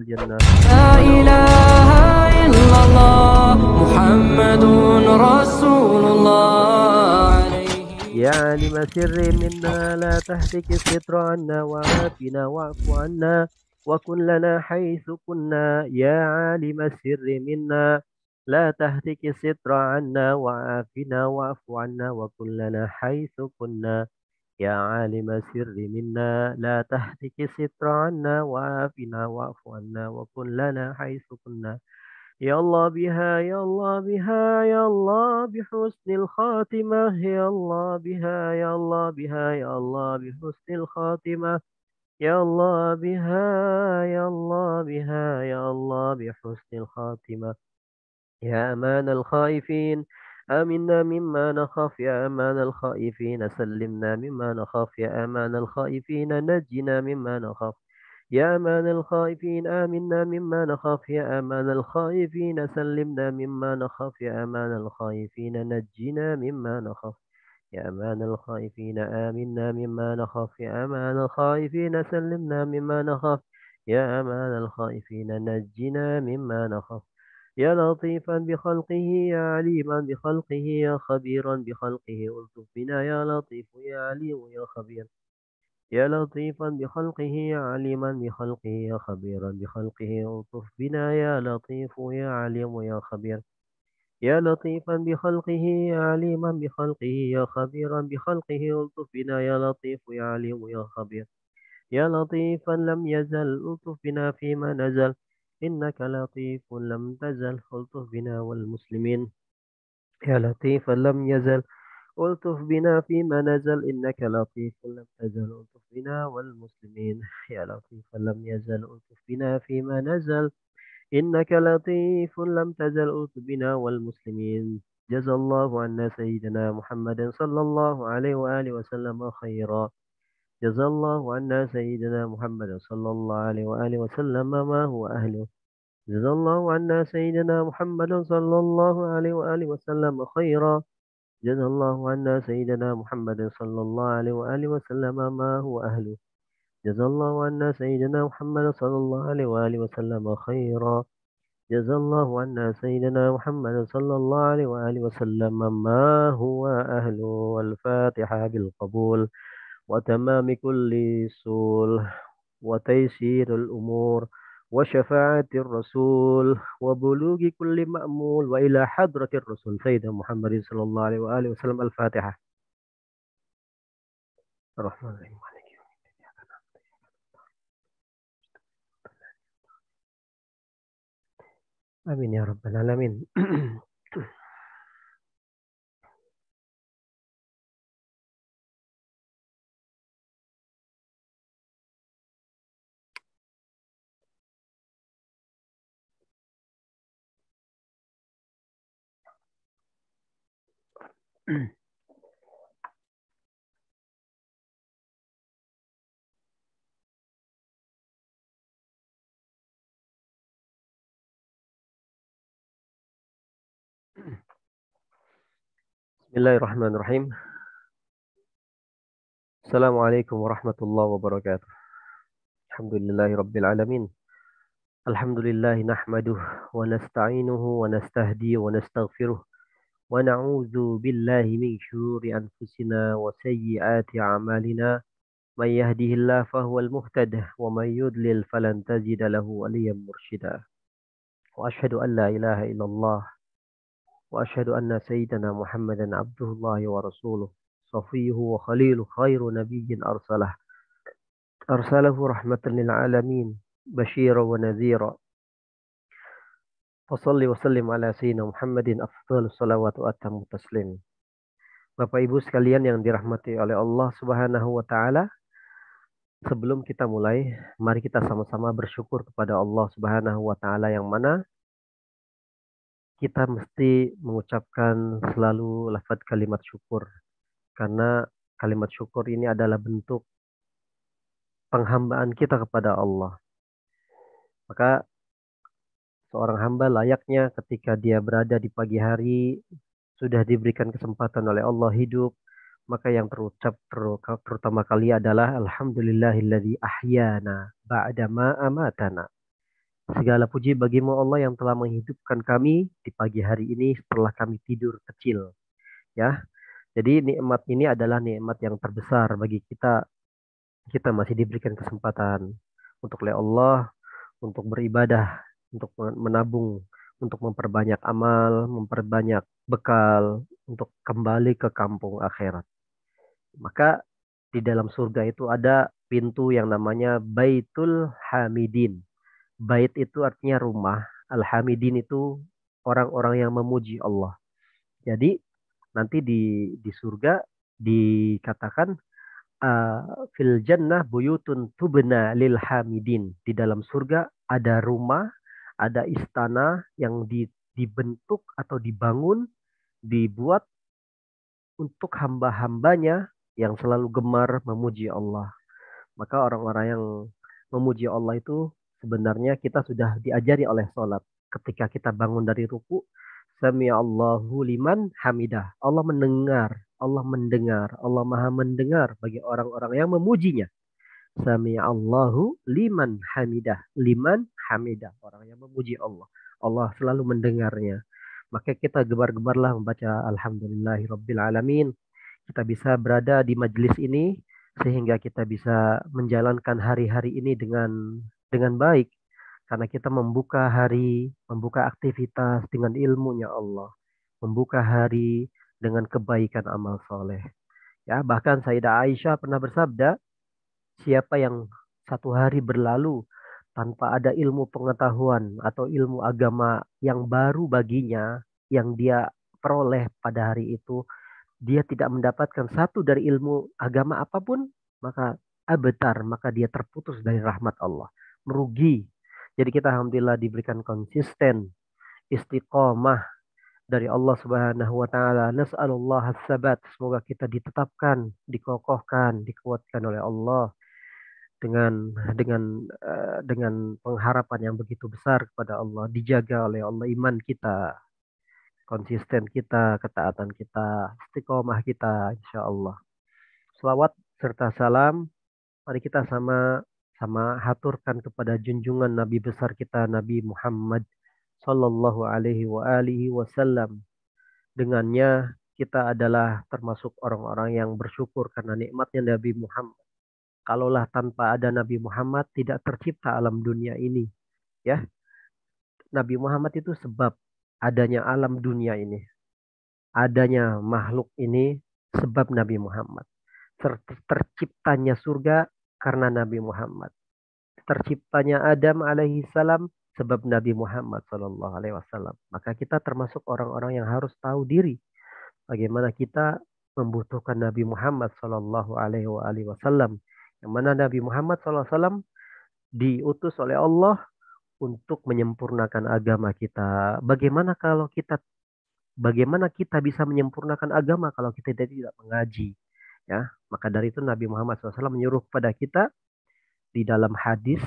لا إله إلا الله محمد رسول الله يا عالم سر منا لا تهتك الستر عنا وعافنا واعف عنا وكن لنا حيث كنا يا عالم السر منا لا تهتك الستر عنا وعافنا واعف عنا وكن لنا حيث كنا يا عالم سر منا لا تهتك ستر عنا وعافنا واعف عنا وكن لنا حيث كنا يا الله بها يا الله بها يا الله بحسن الخاتمة يا الله بها يا الله بها يا الله بحسن الخاتمة يا الله بها يا الله بها يا الله بحسن الخاتمة يا أمان الخائفين آمنا مما نخاف يا أمان الخائفين سلمنا مما نخاف يا أمان الخائفين نجنا مما نخاف يا أمان الخائفين آمنا مما نخاف يا أمان الخائفين سلمنا مما نخاف يا أمان الخائفين نجنا مما نخاف يا أمان الخائفين آمنا مما نخاف يا أمان الخائفين سلمنا مما نخاف يا أمان الخائفين نجنا مما نخاف يا لطيفا بخلقه يا عليما بخلقه يا خبيرا بخلقه ألطف بنا يا لطيف يا عليم يا خبير يا لطيفا بخلقه يا عليما بخلقه يا خبيرا بخلقه ألطف بنا يا لطيف يا عليم يا خبير يا لطيفا بخلقه يا عليما بخلقه يا خبيرا بخلقه ألطف بنا يا لطيف يا عليم يا خبير يا لطيفا لم يزل ألطف بنا فيما نزل إنك لطيف لم تزل ألطف بنا والمسلمين يا لطيفا لم يزل ألطف بنا فيما نزل إنك لطيف لم تزل ألطف بنا والمسلمين يا لطيفا لم يزل ألطف بنا فيما نزل إنك لطيف لم تزل ألطف بنا والمسلمين جزى الله عنا سيدنا محمد صلى الله عليه وآله وسلم خيرا جزى الله عنا سيدنا محمد صلى الله عليه وآله وسلم ما هو أهله جزا الله عنا سيدنا محمد صلى الله عليه وآله وسلم خيرا جزا الله عنا سيدنا محمد صلى الله عليه وآله وسلم ما هو أهله جزا الله عنا سيدنا محمد صلى الله عليه وآله وسلم خيرا جزا الله عنا سيدنا محمد صلى الله عليه وآله وسلم ما هو أهله والفاتحة بالقبول وتمام كل سول وتيسير الأمور وشفاعة الرسول وبلوغ كل مأمول وإلى حضرة الرسول سيدنا محمد صلى الله عليه وآله وسلم الفاتحة الرحمن الرحيم آمين يا رب العالمين بسم الله الرحمن الرحيم السلام عليكم ورحمة الله وبركاته الحمد لله رب العالمين الحمد لله نحمده ونستعينه ونستهديه ونستغفره ونعوذ بالله من شرور أنفسنا وسيئات أعمالنا من يهده الله فهو المهتد ومن يضلل فلن تجد له وليا مرشدا وأشهد أن لا إله إلا الله وأشهد أن سيدنا محمدا عبده الله ورسوله صفيه وخليله خير نبي أرسله أرسله رحمة للعالمين بشيرا ونذيرا Wassalli wasallim ala sayyidina Muhammadin afdhalus salawatu atammu taslim. Bapak Ibu sekalian yang dirahmati oleh Allah Subhanahu wa taala, sebelum kita mulai, mari kita sama-sama bersyukur kepada Allah Subhanahu wa taala yang mana kita mesti mengucapkan selalu lafaz kalimat syukur karena kalimat syukur ini adalah bentuk penghambaan kita kepada Allah. Maka seorang hamba layaknya ketika dia berada di pagi hari sudah diberikan kesempatan oleh Allah hidup maka yang terucap terutama kali adalah alhamdulillahilladzi ahyana ba'dama amatana Segala puji bagimu Allah yang telah menghidupkan kami di pagi hari ini setelah kami tidur kecil. Ya. Jadi nikmat ini adalah nikmat yang terbesar bagi kita. Kita masih diberikan kesempatan untuk oleh Allah untuk beribadah untuk menabung, untuk memperbanyak amal, memperbanyak bekal untuk kembali ke kampung akhirat. Maka di dalam surga itu ada pintu yang namanya Baitul Hamidin. Bait itu artinya rumah, Al-Hamidin itu orang-orang yang memuji Allah. Jadi nanti di di surga dikatakan eh, fil jannah buyutun tubna lil hamidin. Di dalam surga ada rumah ada istana yang di, dibentuk atau dibangun, dibuat untuk hamba-hambanya yang selalu gemar memuji Allah. Maka orang-orang yang memuji Allah itu sebenarnya kita sudah diajari oleh sholat. Ketika kita bangun dari ruku, Allahu liman hamidah. Allah mendengar, Allah mendengar, Allah maha mendengar bagi orang-orang yang memujinya. Sami'allahu liman hamidah. Liman hamidah. Orang yang memuji Allah. Allah selalu mendengarnya. Maka kita gebar-gebarlah membaca Alhamdulillahi Rabbil Alamin. Kita bisa berada di majlis ini sehingga kita bisa menjalankan hari-hari ini dengan dengan baik karena kita membuka hari, membuka aktivitas dengan ilmunya Allah, membuka hari dengan kebaikan amal soleh. Ya, bahkan Sayyidah Aisyah pernah bersabda, Siapa yang satu hari berlalu tanpa ada ilmu pengetahuan atau ilmu agama yang baru baginya yang dia peroleh pada hari itu, dia tidak mendapatkan satu dari ilmu agama apapun, maka abetar, maka dia terputus dari rahmat Allah, merugi. Jadi kita alhamdulillah diberikan konsisten, istiqomah dari Allah Subhanahu wa taala. Nas'alullah semoga kita ditetapkan, dikokohkan, dikuatkan oleh Allah dengan dengan eh, dengan pengharapan yang begitu besar kepada Allah dijaga oleh Allah iman kita konsisten kita ketaatan kita istiqomah kita insya Allah selawat serta salam mari kita sama sama haturkan kepada junjungan Nabi besar kita Nabi Muhammad Sallallahu Alaihi wa alihi Wasallam dengannya kita adalah termasuk orang-orang yang bersyukur karena nikmatnya Nabi Muhammad Kalaulah tanpa ada Nabi Muhammad tidak tercipta alam dunia ini. Ya. Nabi Muhammad itu sebab adanya alam dunia ini. Adanya makhluk ini sebab Nabi Muhammad. Ter terciptanya surga karena Nabi Muhammad. Terciptanya Adam alaihi salam sebab Nabi Muhammad Shallallahu Alaihi Wasallam. Maka kita termasuk orang-orang yang harus tahu diri bagaimana kita membutuhkan Nabi Muhammad Shallallahu Alaihi Wasallam yang mana Nabi Muhammad SAW diutus oleh Allah untuk menyempurnakan agama kita. Bagaimana kalau kita bagaimana kita bisa menyempurnakan agama kalau kita tidak mengaji? Ya, maka dari itu Nabi Muhammad SAW menyuruh kepada kita di dalam hadis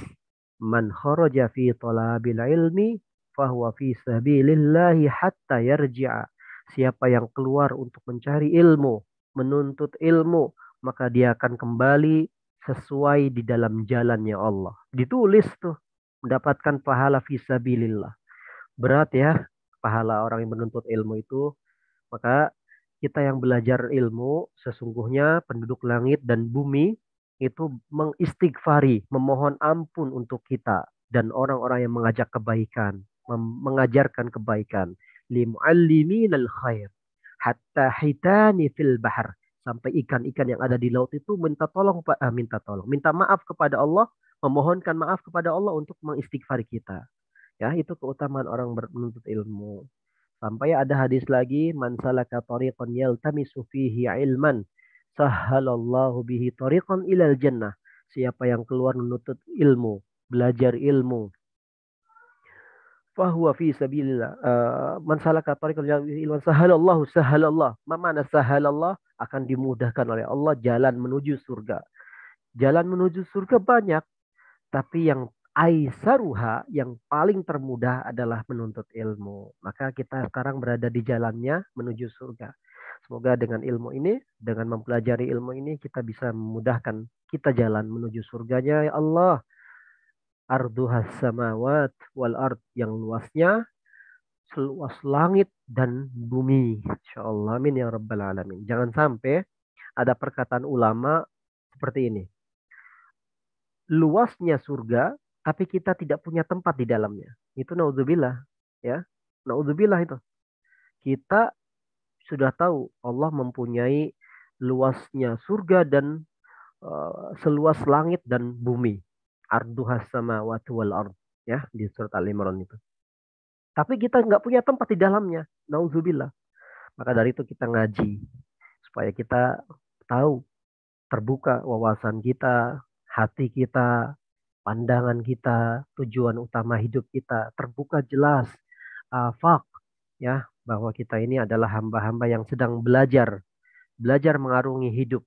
man kharaja fi talabil ilmi fahuwa fi sabilillahi hatta yarji'a. Siapa yang keluar untuk mencari ilmu, menuntut ilmu, maka dia akan kembali sesuai di dalam jalannya Allah. Ditulis tuh mendapatkan pahala visabilillah. Berat ya pahala orang yang menuntut ilmu itu. Maka kita yang belajar ilmu sesungguhnya penduduk langit dan bumi itu mengistighfari, memohon ampun untuk kita dan orang-orang yang mengajak kebaikan, mengajarkan kebaikan. al khair hatta hitani fil bahar sampai ikan-ikan yang ada di laut itu minta tolong ah, minta tolong minta maaf kepada Allah memohonkan maaf kepada Allah untuk mengistighfari kita ya itu keutamaan orang menuntut ilmu sampai ada hadis lagi man salaka tariqan yaltamisu fihi ilman sahhalallahu bihi tariqan ilal jannah siapa yang keluar menuntut ilmu belajar ilmu fahuwa fi sabilillah uh, man salaka tariqan yaltamisu ilman sahhalallahu sahhalallahu ma mana sahhalallahu akan dimudahkan oleh Allah jalan menuju surga. Jalan menuju surga banyak, tapi yang aisaruha yang paling termudah adalah menuntut ilmu. Maka kita sekarang berada di jalannya menuju surga. Semoga dengan ilmu ini, dengan mempelajari ilmu ini kita bisa memudahkan kita jalan menuju surganya ya Allah. Arduhas samawat wal ard yang luasnya seluas langit dan bumi. Insya Allah, amin ya rabbal alamin. Jangan sampai ada perkataan ulama seperti ini. Luasnya surga, tapi kita tidak punya tempat di dalamnya. Itu naudzubillah, ya. Naudzubillah itu. Kita sudah tahu Allah mempunyai luasnya surga dan uh, seluas langit dan bumi. Arduhas sama watu wal ard ya di surat Al Imran itu. Tapi kita nggak punya tempat di dalamnya. Nauzubillah. Maka dari itu kita ngaji supaya kita tahu terbuka wawasan kita, hati kita, pandangan kita, tujuan utama hidup kita terbuka jelas fak, ya bahwa kita ini adalah hamba-hamba yang sedang belajar, belajar mengarungi hidup.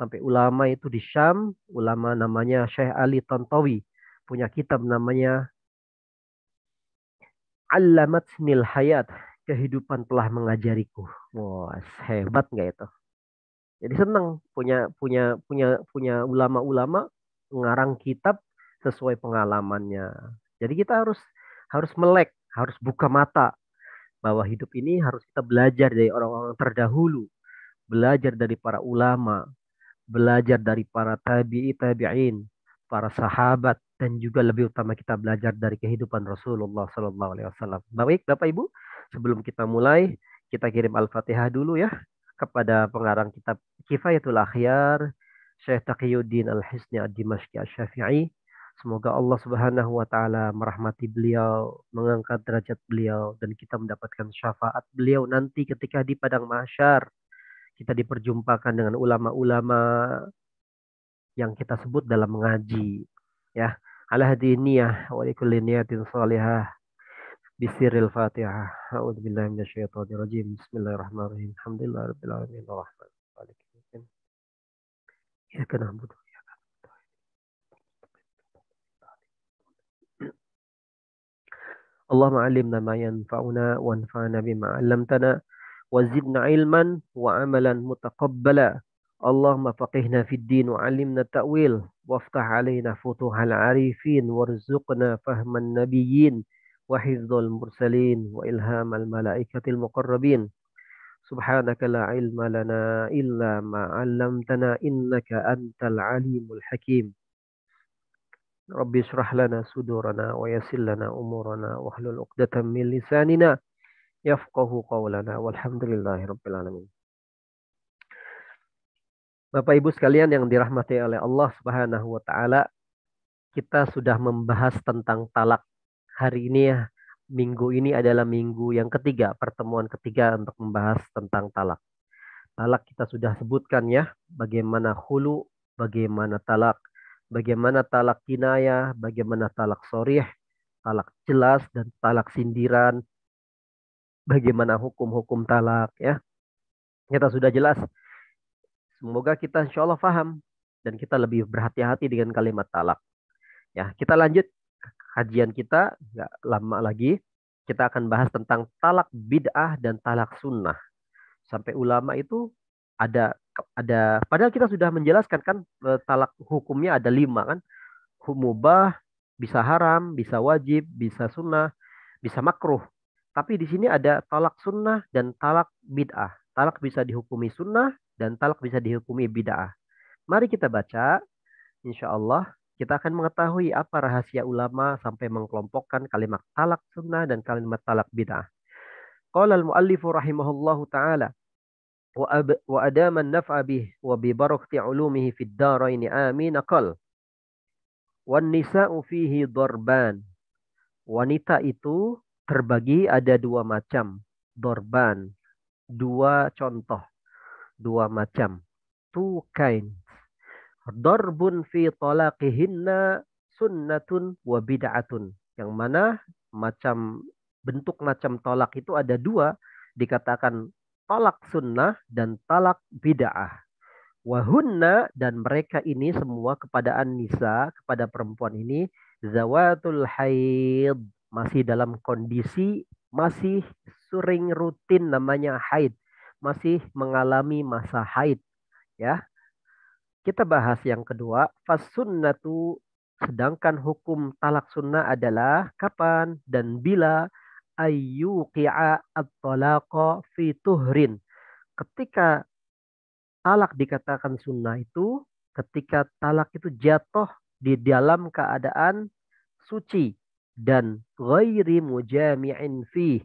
Sampai ulama itu di Syam, ulama namanya Syekh Ali Tontowi punya kitab namanya Alamat nil hayat. Kehidupan telah mengajariku. Wah, hebat nggak itu? Jadi senang punya punya punya punya ulama-ulama ngarang kitab sesuai pengalamannya. Jadi kita harus harus melek, harus buka mata bahwa hidup ini harus kita belajar dari orang-orang terdahulu, belajar dari para ulama, belajar dari para tabi'i tabi'in, para sahabat dan juga lebih utama kita belajar dari kehidupan Rasulullah Sallallahu Alaihi Wasallam. Baik, Bapak Ibu, sebelum kita mulai, kita kirim Al-Fatihah dulu ya kepada pengarang kitab Kifayatul Akhyar, Syekh Taqiyuddin Al-Hisni Ad-Dimashqi al syafii Semoga Allah Subhanahu wa taala merahmati beliau, mengangkat derajat beliau dan kita mendapatkan syafaat beliau nanti ketika di padang mahsyar. Kita diperjumpakan dengan ulama-ulama yang kita sebut dalam mengaji ya ala hadi niyah wa likulli niyatin salihah bisiril fatihah a'udzu billahi minasyaitonir rajim bismillahirrahmanirrahim alhamdulillahi rabbil alamin arrahman malik yaumid ya kana na'budu اللهم علمنا ما ينفعنا وانفعنا بما علمتنا وزدنا علما وعملا متقبلا اللهم فقهنا في الدين وعلمنا التأويل وافتح علينا فتوح العارفين وارزقنا فهم النبيين وحفظ المرسلين وإلهام الملائكة المقربين سبحانك لا علم لنا إلا ما علمتنا إنك أنت العليم الحكيم ربي اشرح لنا صدورنا ويسر لنا أمورنا واحلل عقدة من لساننا يفقه قولنا والحمد لله رب العالمين Bapak Ibu sekalian yang dirahmati oleh Allah Subhanahu wa taala, kita sudah membahas tentang talak. Hari ini ya, minggu ini adalah minggu yang ketiga, pertemuan ketiga untuk membahas tentang talak. Talak kita sudah sebutkan ya, bagaimana hulu, bagaimana talak, bagaimana talak kinaya, bagaimana talak sorih, talak jelas dan talak sindiran, bagaimana hukum-hukum talak ya. Kita sudah jelas Semoga kita insya Allah faham dan kita lebih berhati-hati dengan kalimat talak. Ya, kita lanjut kajian kita nggak lama lagi. Kita akan bahas tentang talak bid'ah dan talak sunnah. Sampai ulama itu ada ada padahal kita sudah menjelaskan kan e, talak hukumnya ada lima kan humubah bisa haram bisa wajib bisa sunnah bisa makruh tapi di sini ada talak sunnah dan talak bid'ah talak bisa dihukumi sunnah dan talak bisa dihukumi bid'ah. Mari kita baca. Insya Allah kita akan mengetahui apa rahasia ulama sampai mengkelompokkan kalimat talak sunnah dan kalimat talak bid'ah. Qala al-muallifu rahimahullahu ta'ala wa adama an-naf'a bih wa bi barakati 'ulumihi fid darain amin qal Wan nisa'u fihi dorban. Wanita itu terbagi ada dua macam. Dorban. Dua contoh dua macam. Two kinds. Darbun fi talaqihinna sunnatun wa bid'atun. Yang mana macam bentuk macam tolak itu ada dua. Dikatakan tolak sunnah dan talak bid'ah. Wahunna dan mereka ini semua kepada Anissa, nisa kepada perempuan ini. Zawatul haid. Masih dalam kondisi masih sering rutin namanya haid masih mengalami masa haid ya. Kita bahas yang kedua, fasunnatu sedangkan hukum talak sunnah adalah kapan dan bila ayyuqi'a at-talaqa fi tuhrin. Ketika talak dikatakan sunnah itu ketika talak itu jatuh di dalam keadaan suci dan ghairi mujami'in fi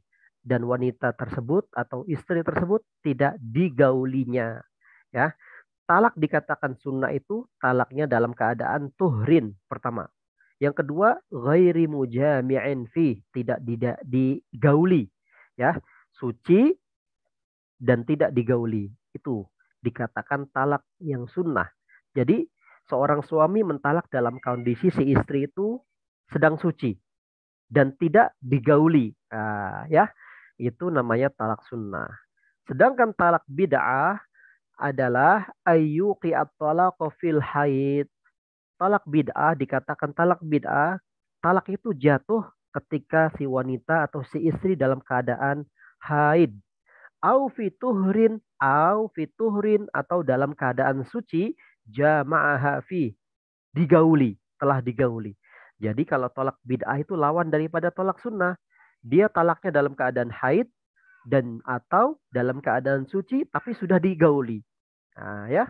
dan wanita tersebut atau istri tersebut tidak digaulinya ya talak dikatakan sunnah itu talaknya dalam keadaan tuhrin pertama yang kedua ghairi mujami'in fi tidak tidak digauli ya suci dan tidak digauli itu dikatakan talak yang sunnah jadi seorang suami mentalak dalam kondisi si istri itu sedang suci dan tidak digauli uh, ya itu namanya talak sunnah. Sedangkan talak bid'ah adalah ayu at-talaq fil haid. Talak bid'ah dikatakan talak bid'ah, talak itu jatuh ketika si wanita atau si istri dalam keadaan haid. Au fituhrin, au fituhrin atau dalam keadaan suci jama'aha fi. Digauli, telah digauli. Jadi kalau tolak bid'ah itu lawan daripada tolak sunnah dia talaknya dalam keadaan haid dan atau dalam keadaan suci tapi sudah digauli. Nah, ya.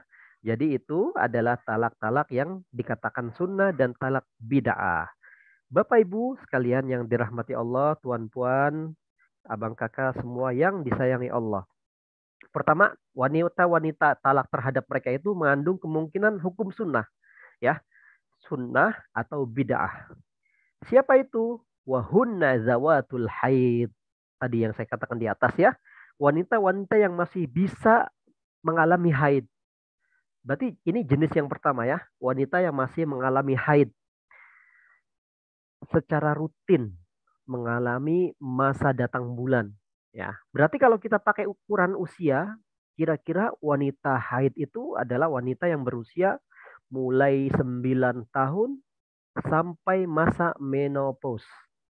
Jadi itu adalah talak-talak yang dikatakan sunnah dan talak bid'ah. Bapak Ibu sekalian yang dirahmati Allah, tuan-puan, abang kakak semua yang disayangi Allah. Pertama, wanita-wanita talak terhadap mereka itu mengandung kemungkinan hukum sunnah. Ya, sunnah atau bid'ah. Siapa itu? wahunna zawatul haid. Tadi yang saya katakan di atas ya. Wanita-wanita yang masih bisa mengalami haid. Berarti ini jenis yang pertama ya. Wanita yang masih mengalami haid. Secara rutin mengalami masa datang bulan. Ya, berarti kalau kita pakai ukuran usia, kira-kira wanita haid itu adalah wanita yang berusia mulai 9 tahun sampai masa menopause.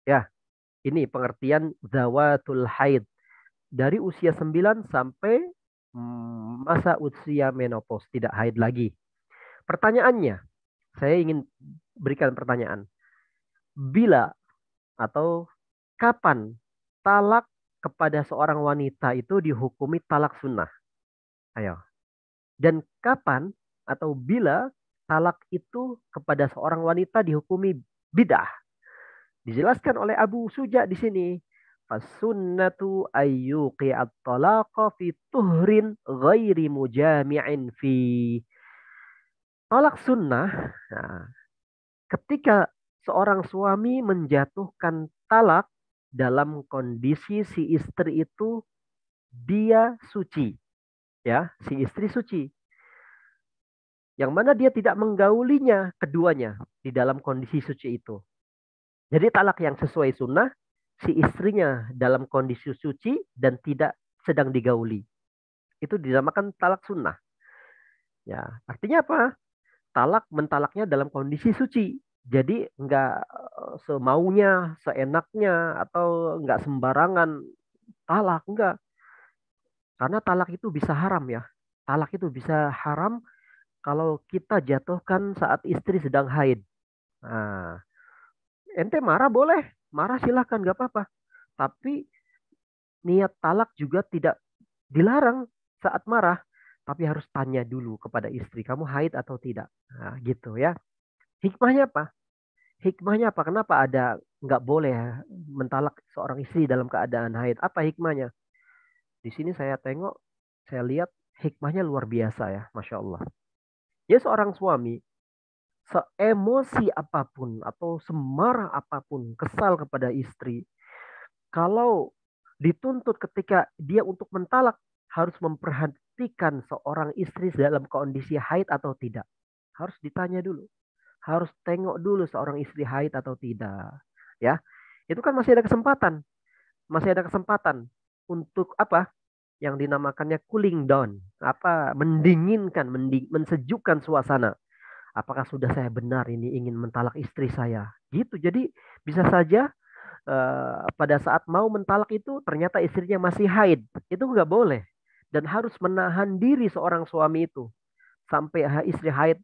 Ya, ini pengertian zawatul haid. Dari usia 9 sampai mm, masa usia menopause tidak haid lagi. Pertanyaannya, saya ingin berikan pertanyaan. Bila atau kapan talak kepada seorang wanita itu dihukumi talak sunnah? Ayo. Dan kapan atau bila talak itu kepada seorang wanita dihukumi bidah? Dijelaskan oleh Abu Suja di sini. Fasunnatu ayyuqi at-talaqa fi tuhrin ghairi mujami'in fi. talak sunnah. Nah, ketika seorang suami menjatuhkan talak dalam kondisi si istri itu dia suci. Ya, si istri suci. Yang mana dia tidak menggaulinya keduanya di dalam kondisi suci itu. Jadi talak yang sesuai sunnah, si istrinya dalam kondisi suci dan tidak sedang digauli. Itu dinamakan talak sunnah. Ya, artinya apa? Talak mentalaknya dalam kondisi suci. Jadi enggak eh, semaunya, seenaknya, atau enggak sembarangan talak, Enggak. Karena talak itu bisa haram ya. Talak itu bisa haram kalau kita jatuhkan saat istri sedang haid. Nah, ente marah boleh, marah silahkan gak apa-apa. Tapi niat talak juga tidak dilarang saat marah, tapi harus tanya dulu kepada istri kamu haid atau tidak. Nah, gitu ya. Hikmahnya apa? Hikmahnya apa? Kenapa ada nggak boleh mentalak seorang istri dalam keadaan haid? Apa hikmahnya? Di sini saya tengok, saya lihat hikmahnya luar biasa ya, masya Allah. Ya seorang suami seemosi apapun atau semarah apapun kesal kepada istri, kalau dituntut ketika dia untuk mentalak harus memperhatikan seorang istri dalam kondisi haid atau tidak. Harus ditanya dulu. Harus tengok dulu seorang istri haid atau tidak. Ya. Itu kan masih ada kesempatan. Masih ada kesempatan untuk apa? Yang dinamakannya cooling down, apa mendinginkan, mending, mensejukkan suasana apakah sudah saya benar ini ingin mentalak istri saya gitu jadi bisa saja uh, pada saat mau mentalak itu ternyata istrinya masih haid itu nggak boleh dan harus menahan diri seorang suami itu sampai istri haid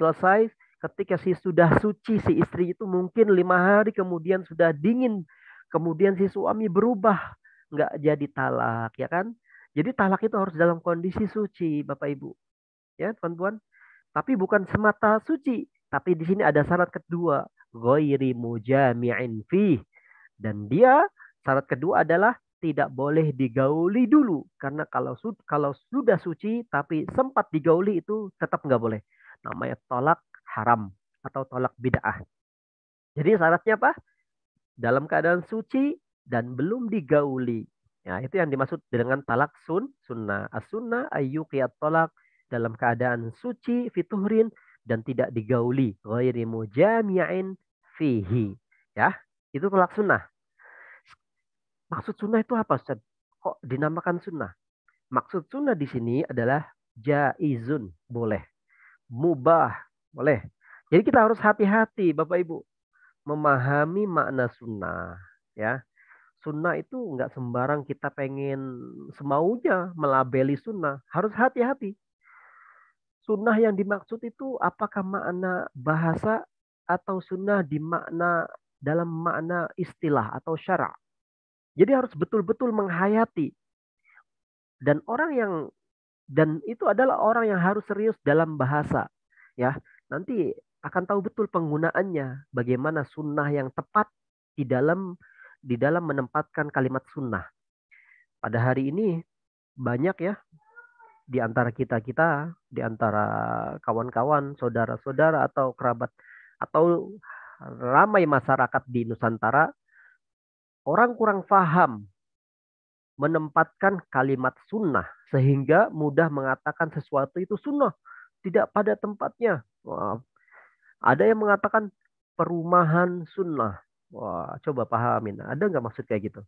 selesai ketika si sudah suci si istri itu mungkin lima hari kemudian sudah dingin kemudian si suami berubah nggak jadi talak ya kan jadi talak itu harus dalam kondisi suci bapak ibu ya tuan-tuan tapi bukan semata suci, tapi di sini ada syarat kedua, ghairi mujami'in fi. Dan dia syarat kedua adalah tidak boleh digauli dulu karena kalau kalau sudah suci tapi sempat digauli itu tetap nggak boleh namanya tolak haram atau tolak bid'ah. Jadi syaratnya apa? Dalam keadaan suci dan belum digauli. Ya, itu yang dimaksud dengan talak sun sunnah. As sunnah ayyuqiyat tolak dalam keadaan suci fituhrin dan tidak digauli ghairi mujami'in fihi ya itu tolak sunnah maksud sunnah itu apa Ustaz? kok dinamakan sunnah maksud sunnah di sini adalah jaizun boleh mubah boleh jadi kita harus hati-hati Bapak Ibu memahami makna sunnah ya sunnah itu nggak sembarang kita pengen semaunya melabeli sunnah harus hati-hati sunnah yang dimaksud itu apakah makna bahasa atau sunnah di makna dalam makna istilah atau syara. Jadi harus betul-betul menghayati. Dan orang yang dan itu adalah orang yang harus serius dalam bahasa, ya. Nanti akan tahu betul penggunaannya, bagaimana sunnah yang tepat di dalam di dalam menempatkan kalimat sunnah. Pada hari ini banyak ya di antara kita-kita, di antara kawan-kawan, saudara-saudara atau kerabat atau ramai masyarakat di Nusantara orang kurang paham menempatkan kalimat sunnah sehingga mudah mengatakan sesuatu itu sunnah tidak pada tempatnya. Wah, ada yang mengatakan perumahan sunnah. Wah, coba pahamin. Ada nggak maksud kayak gitu?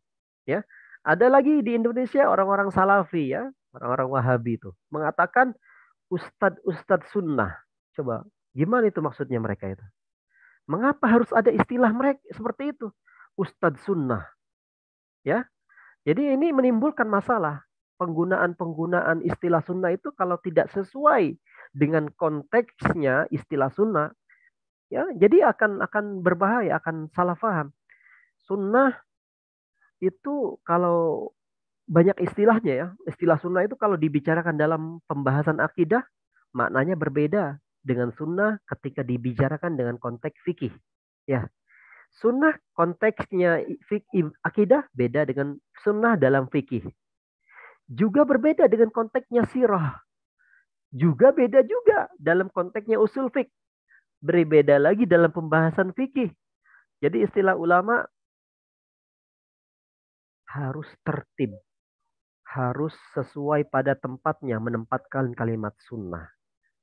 Ya, ada lagi di Indonesia orang-orang Salafi ya orang-orang Wahabi itu mengatakan ustadz-ustadz sunnah. Coba gimana itu maksudnya mereka itu? Mengapa harus ada istilah mereka seperti itu? Ustadz sunnah. Ya. Jadi ini menimbulkan masalah penggunaan-penggunaan istilah sunnah itu kalau tidak sesuai dengan konteksnya istilah sunnah ya jadi akan akan berbahaya akan salah paham sunnah itu kalau banyak istilahnya ya. Istilah sunnah itu kalau dibicarakan dalam pembahasan akidah, maknanya berbeda dengan sunnah ketika dibicarakan dengan konteks fikih. Ya, sunnah konteksnya akidah beda dengan sunnah dalam fikih. Juga berbeda dengan konteksnya sirah. Juga beda juga dalam konteksnya usul fik. Berbeda lagi dalam pembahasan fikih. Jadi istilah ulama harus tertib harus sesuai pada tempatnya menempatkan kalimat sunnah.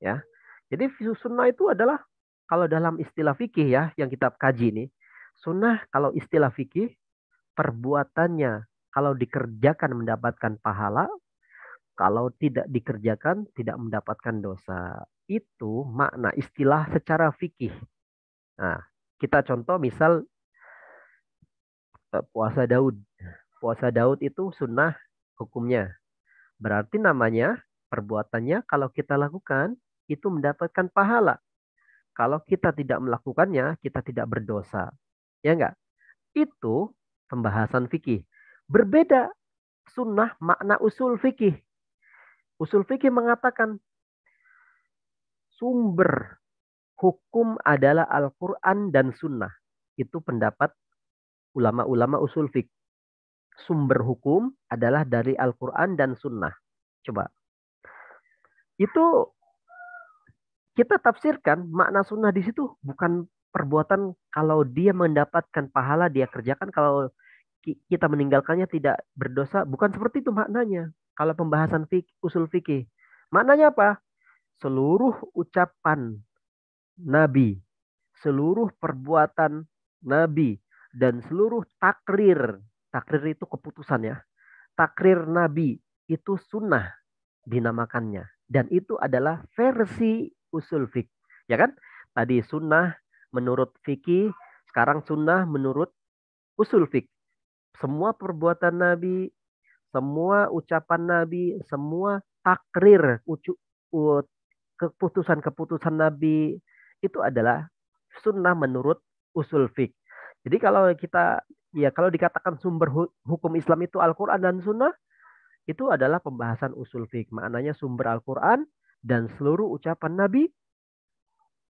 Ya, jadi sunnah itu adalah kalau dalam istilah fikih ya yang kita kaji ini sunnah kalau istilah fikih perbuatannya kalau dikerjakan mendapatkan pahala, kalau tidak dikerjakan tidak mendapatkan dosa. Itu makna istilah secara fikih. Nah, kita contoh misal eh, puasa Daud. Puasa Daud itu sunnah hukumnya. Berarti namanya perbuatannya kalau kita lakukan itu mendapatkan pahala. Kalau kita tidak melakukannya, kita tidak berdosa. Ya enggak? Itu pembahasan fikih. Berbeda sunnah makna usul fikih. Usul fikih mengatakan sumber hukum adalah Al-Quran dan sunnah. Itu pendapat ulama-ulama usul fikih sumber hukum adalah dari Al-Quran dan Sunnah. Coba. Itu kita tafsirkan makna sunnah di situ bukan perbuatan kalau dia mendapatkan pahala dia kerjakan kalau kita meninggalkannya tidak berdosa bukan seperti itu maknanya kalau pembahasan fik, usul fikih maknanya apa seluruh ucapan nabi seluruh perbuatan nabi dan seluruh takrir Takrir itu keputusan ya. Takrir Nabi itu sunnah dinamakannya. Dan itu adalah versi usul fik. Ya kan? Tadi sunnah menurut fikih, sekarang sunnah menurut usul fik. Semua perbuatan Nabi, semua ucapan Nabi, semua takrir, ucu, keputusan-keputusan Nabi itu adalah sunnah menurut usul fik. Jadi kalau kita ya kalau dikatakan sumber hukum Islam itu Al-Qur'an dan Sunnah itu adalah pembahasan usul fiqh. Maknanya sumber Al-Qur'an dan seluruh ucapan Nabi,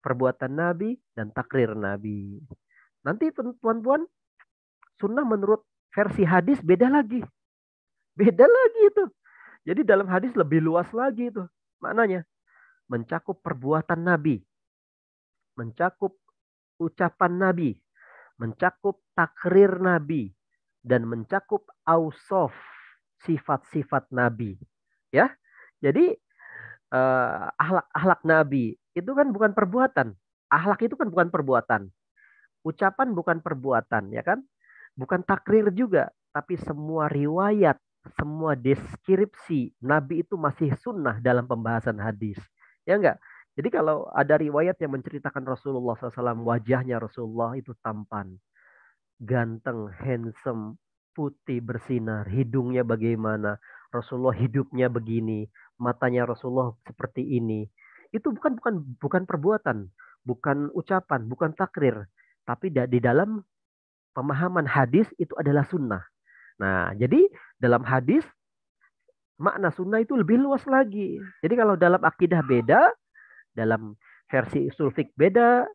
perbuatan Nabi dan takrir Nabi. Nanti tuan-tuan sunnah menurut versi hadis beda lagi. Beda lagi itu. Jadi dalam hadis lebih luas lagi itu. Maknanya mencakup perbuatan Nabi, mencakup ucapan Nabi, mencakup takrir nabi dan mencakup ausof sifat-sifat nabi ya jadi eh, ahlak ahlak nabi itu kan bukan perbuatan ahlak itu kan bukan perbuatan ucapan bukan perbuatan ya kan bukan takrir juga tapi semua riwayat semua deskripsi nabi itu masih sunnah dalam pembahasan hadis ya enggak jadi kalau ada riwayat yang menceritakan Rasulullah SAW, wajahnya Rasulullah itu tampan, ganteng, handsome, putih, bersinar, hidungnya bagaimana, Rasulullah hidupnya begini, matanya Rasulullah seperti ini. Itu bukan bukan bukan perbuatan, bukan ucapan, bukan takrir, tapi di dalam pemahaman hadis itu adalah sunnah. Nah, jadi dalam hadis makna sunnah itu lebih luas lagi. Jadi kalau dalam akidah beda, dalam versi usul fikih beda,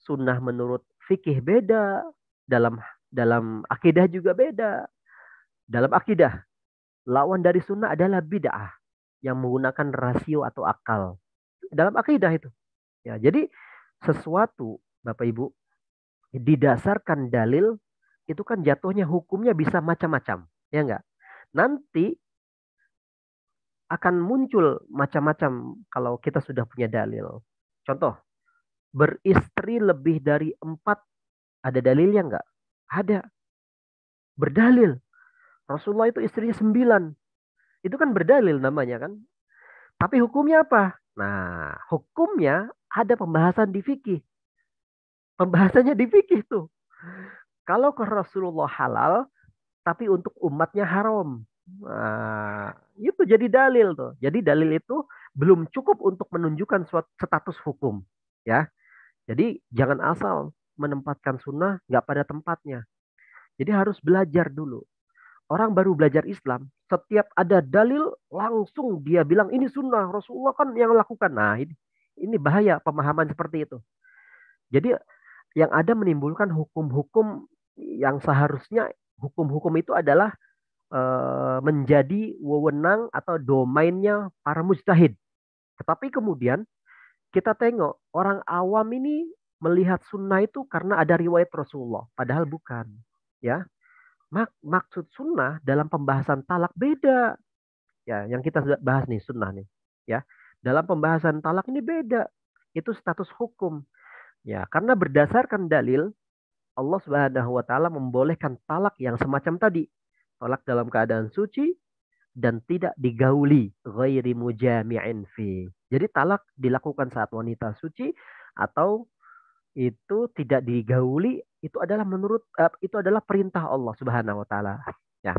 sunnah menurut fikih beda, dalam dalam akidah juga beda. Dalam akidah, lawan dari sunnah adalah bid'ah yang menggunakan rasio atau akal. Dalam akidah itu. Ya, jadi sesuatu Bapak Ibu didasarkan dalil itu kan jatuhnya hukumnya bisa macam-macam, ya enggak? Nanti akan muncul macam-macam kalau kita sudah punya dalil. Contoh, beristri lebih dari empat, ada dalilnya enggak? Ada. Berdalil. Rasulullah itu istrinya sembilan. Itu kan berdalil namanya kan. Tapi hukumnya apa? Nah, hukumnya ada pembahasan di fikih. Pembahasannya di fikih tuh. Kalau ke Rasulullah halal, tapi untuk umatnya haram uh, itu jadi dalil tuh. Jadi dalil itu belum cukup untuk menunjukkan suatu status hukum, ya. Jadi jangan asal menempatkan sunnah nggak pada tempatnya. Jadi harus belajar dulu. Orang baru belajar Islam, setiap ada dalil langsung dia bilang ini sunnah Rasulullah kan yang lakukan. Nah ini ini bahaya pemahaman seperti itu. Jadi yang ada menimbulkan hukum-hukum yang seharusnya hukum-hukum itu adalah Eh, menjadi wewenang atau domainnya para mujtahid. Tetapi kemudian kita tengok orang awam ini melihat sunnah itu karena ada riwayat Rasulullah, padahal bukan. Ya, Mak maksud sunnah dalam pembahasan talak beda. Ya, yang kita bahas nih sunnah nih. Ya, dalam pembahasan talak ini beda. Itu status hukum. Ya, karena berdasarkan dalil Allah Subhanahu wa taala membolehkan talak yang semacam tadi Tolak dalam keadaan suci dan tidak digauli ghairi mujami'in fi. Jadi talak dilakukan saat wanita suci atau itu tidak digauli itu adalah menurut eh, itu adalah perintah Allah Subhanahu wa taala. Ya.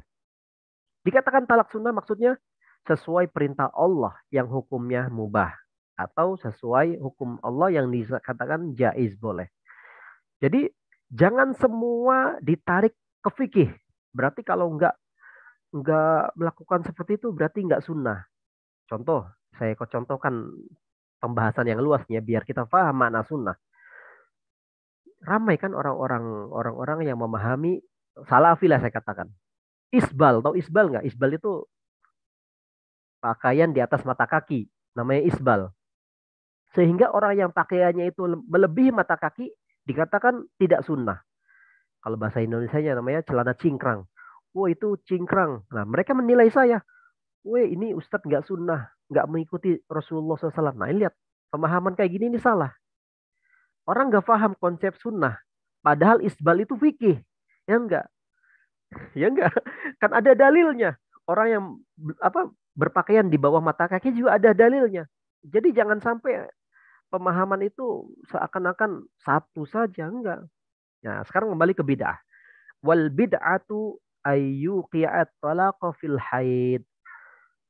Dikatakan talak sunnah maksudnya sesuai perintah Allah yang hukumnya mubah atau sesuai hukum Allah yang dikatakan jaiz boleh. Jadi jangan semua ditarik ke fikih Berarti kalau nggak nggak melakukan seperti itu berarti nggak sunnah. Contoh, saya contohkan pembahasan yang luasnya biar kita paham makna sunnah. Ramai kan orang-orang orang-orang yang memahami salafi lah saya katakan. Isbal, tau isbal nggak? Isbal itu pakaian di atas mata kaki, namanya isbal. Sehingga orang yang pakaiannya itu melebihi mata kaki dikatakan tidak sunnah. Kalau bahasa Indonesia-nya namanya celana cingkrang. Wah itu cingkrang. Nah mereka menilai saya. Wah ini Ustadz nggak sunnah. Nggak mengikuti Rasulullah SAW. Nah lihat pemahaman kayak gini ini salah. Orang nggak paham konsep sunnah. Padahal isbal itu fikih. Ya enggak? Ya enggak? Kan ada dalilnya. Orang yang apa berpakaian di bawah mata kaki juga ada dalilnya. Jadi jangan sampai pemahaman itu seakan-akan satu saja enggak Nah, sekarang kembali ke bid'ah. Wal bid'atu qiyat talaq fil haid.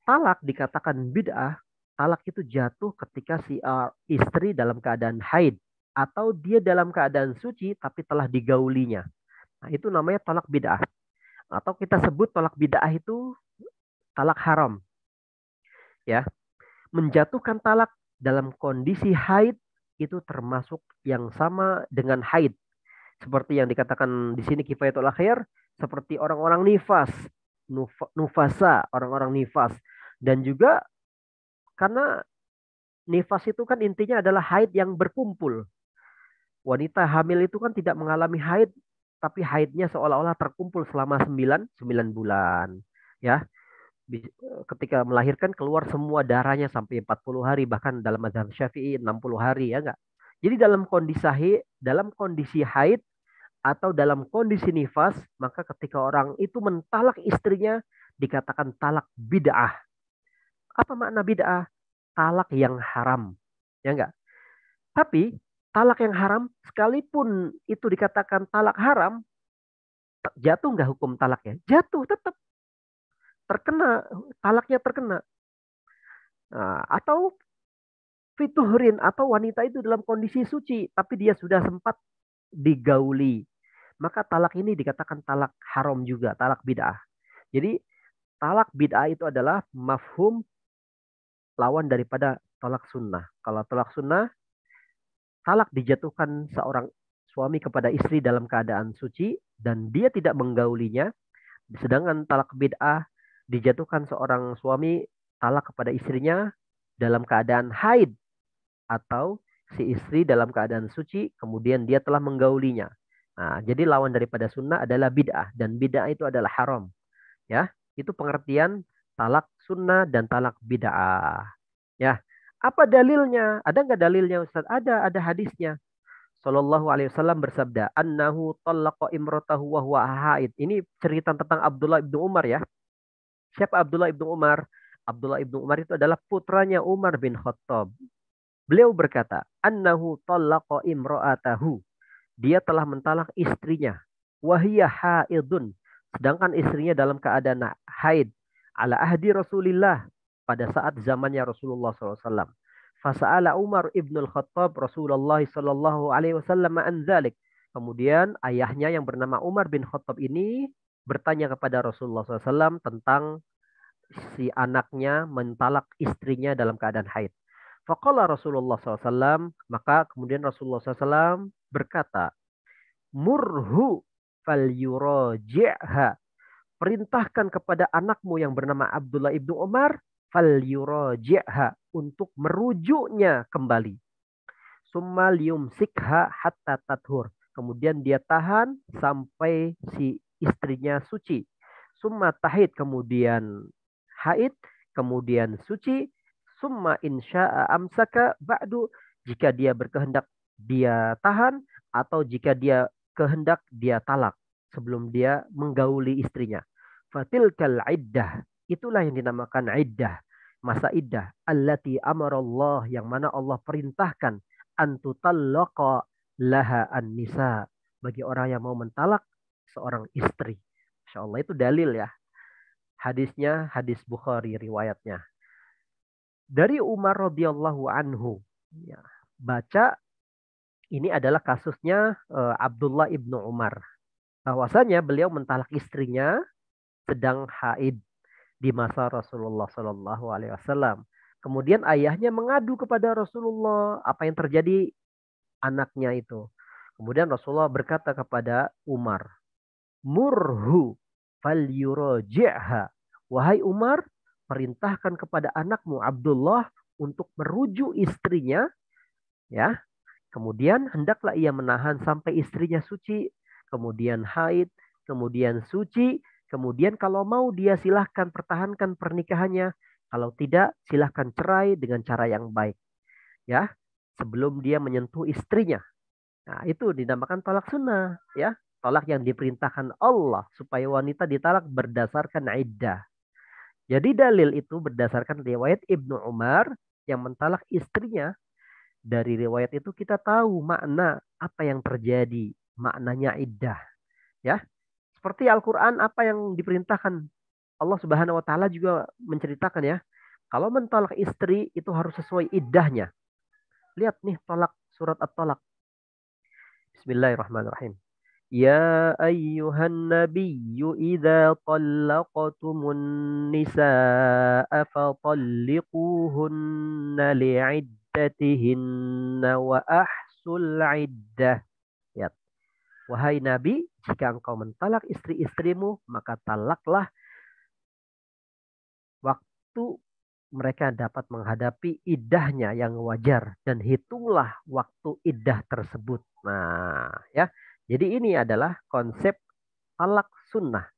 Talak dikatakan bid'ah, talak itu jatuh ketika si uh, istri dalam keadaan haid atau dia dalam keadaan suci tapi telah digaulinya. Nah, itu namanya talak bid'ah. Atau kita sebut talak bid'ah itu talak haram. Ya. Menjatuhkan talak dalam kondisi haid itu termasuk yang sama dengan haid seperti yang dikatakan di sini kifayatul akhir seperti orang-orang nifas nufasa orang-orang nifas dan juga karena nifas itu kan intinya adalah haid yang berkumpul wanita hamil itu kan tidak mengalami haid tapi haidnya seolah-olah terkumpul selama 9 9 bulan ya eh, ketika melahirkan keluar semua darahnya sampai 40 hari bahkan dalam mazhab Syafi'i 60 hari ya enggak jadi dalam kondisi dalam kondisi haid atau dalam kondisi nifas, maka ketika orang itu mentalak istrinya dikatakan talak bid'ah. Apa makna bid'ah? Talak yang haram. Ya enggak? Tapi talak yang haram sekalipun itu dikatakan talak haram, jatuh enggak hukum talaknya? Jatuh tetap. Terkena, talaknya terkena. Nah, atau fituhrin atau wanita itu dalam kondisi suci tapi dia sudah sempat digauli maka talak ini dikatakan talak haram juga, talak bid'ah. Jadi talak bid'ah itu adalah mafhum lawan daripada talak sunnah. Kalau talak sunnah, talak dijatuhkan seorang suami kepada istri dalam keadaan suci dan dia tidak menggaulinya. Sedangkan talak bid'ah dijatuhkan seorang suami talak kepada istrinya dalam keadaan haid atau si istri dalam keadaan suci kemudian dia telah menggaulinya. Nah, jadi lawan daripada sunnah adalah bid'ah dan bid'ah itu adalah haram. Ya, itu pengertian talak sunnah dan talak bid'ah. Ya, apa dalilnya? Ada nggak dalilnya Ustaz? Ada, ada hadisnya. Shallallahu alaihi wasallam bersabda, "Annahu talaqa imratahu wa huwa haid." Ini cerita tentang Abdullah ibnu Umar ya. Siapa Abdullah ibnu Umar? Abdullah ibnu Umar itu adalah putranya Umar bin Khattab. Beliau berkata, "Annahu talaqa imra'atahu." dia telah mentalak istrinya. Wahiyah haidun. Sedangkan istrinya dalam keadaan haid. Ala ahdi Rasulillah. Pada saat zamannya Rasulullah SAW. Fasa'ala Umar ibnu al-Khattab Rasulullah sallallahu alaihi Kemudian ayahnya yang bernama Umar bin Khattab ini bertanya kepada Rasulullah SAW tentang si anaknya mentalak istrinya dalam keadaan haid. Fakallah Rasulullah SAW, maka kemudian Rasulullah SAW berkata, "Murhu fal yuroji'ha. Perintahkan kepada anakmu yang bernama Abdullah ibnu Umar yuroji'ha untuk merujuknya kembali. Summa sikha hatta tathur. Kemudian dia tahan sampai si istrinya suci. Summa tahid kemudian haid, kemudian suci. Summa insya'a amsaka ba'du. Jika dia berkehendak dia tahan atau jika dia kehendak dia talak sebelum dia menggauli istrinya. Fatilkal iddah. Itulah yang dinamakan iddah. Masa iddah. Allati amarallah. Yang mana Allah perintahkan. Antutallaqa laha an-nisa. Bagi orang yang mau mentalak seorang istri. Insya Allah itu dalil ya. Hadisnya hadis Bukhari riwayatnya. Dari Umar radhiyallahu anhu. Ya, baca ini adalah kasusnya uh, Abdullah ibnu Umar. Bahwasanya beliau mentalak istrinya sedang haid di masa Rasulullah Shallallahu Alaihi Wasallam. Kemudian ayahnya mengadu kepada Rasulullah apa yang terjadi anaknya itu. Kemudian Rasulullah berkata kepada Umar, murhu fal Wahai Umar, perintahkan kepada anakmu Abdullah untuk merujuk istrinya ya Kemudian hendaklah ia menahan sampai istrinya suci, kemudian haid, kemudian suci, kemudian kalau mau dia silahkan pertahankan pernikahannya, kalau tidak silahkan cerai dengan cara yang baik. Ya, sebelum dia menyentuh istrinya. Nah, itu dinamakan tolak sunnah, ya. Tolak yang diperintahkan Allah supaya wanita ditalak berdasarkan iddah. Jadi dalil itu berdasarkan riwayat Ibnu Umar yang mentalak istrinya dari riwayat itu kita tahu makna apa yang terjadi, maknanya iddah. Ya. Seperti Al-Qur'an apa yang diperintahkan Allah Subhanahu wa taala juga menceritakan ya. Kalau mentolak istri itu harus sesuai iddahnya. Lihat nih tolak surat At-Talaq. Bismillahirrahmanirrahim. Ya ayyuhan nabiyyu idza إذا nisaa fa فطلقوهن li'id iddatihinna wa ahsul iddah. Ya. Wahai Nabi, jika engkau mentalak istri-istrimu, maka talaklah waktu mereka dapat menghadapi iddahnya yang wajar dan hitunglah waktu iddah tersebut. Nah, ya. Jadi ini adalah konsep talak sunnah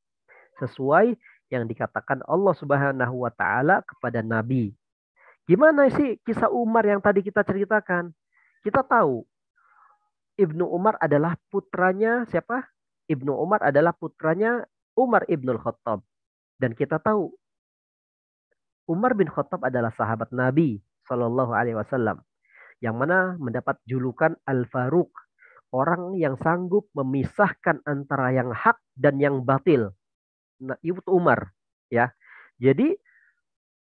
sesuai yang dikatakan Allah Subhanahu wa taala kepada nabi Gimana sih kisah Umar yang tadi kita ceritakan? Kita tahu Ibnu Umar adalah putranya siapa? Ibnu Umar adalah putranya Umar Ibnul Khattab. Dan kita tahu Umar bin Khattab adalah sahabat Nabi Shallallahu Alaihi Wasallam yang mana mendapat julukan Al Faruq, orang yang sanggup memisahkan antara yang hak dan yang batil. Nah, Ibnu Umar, ya. Jadi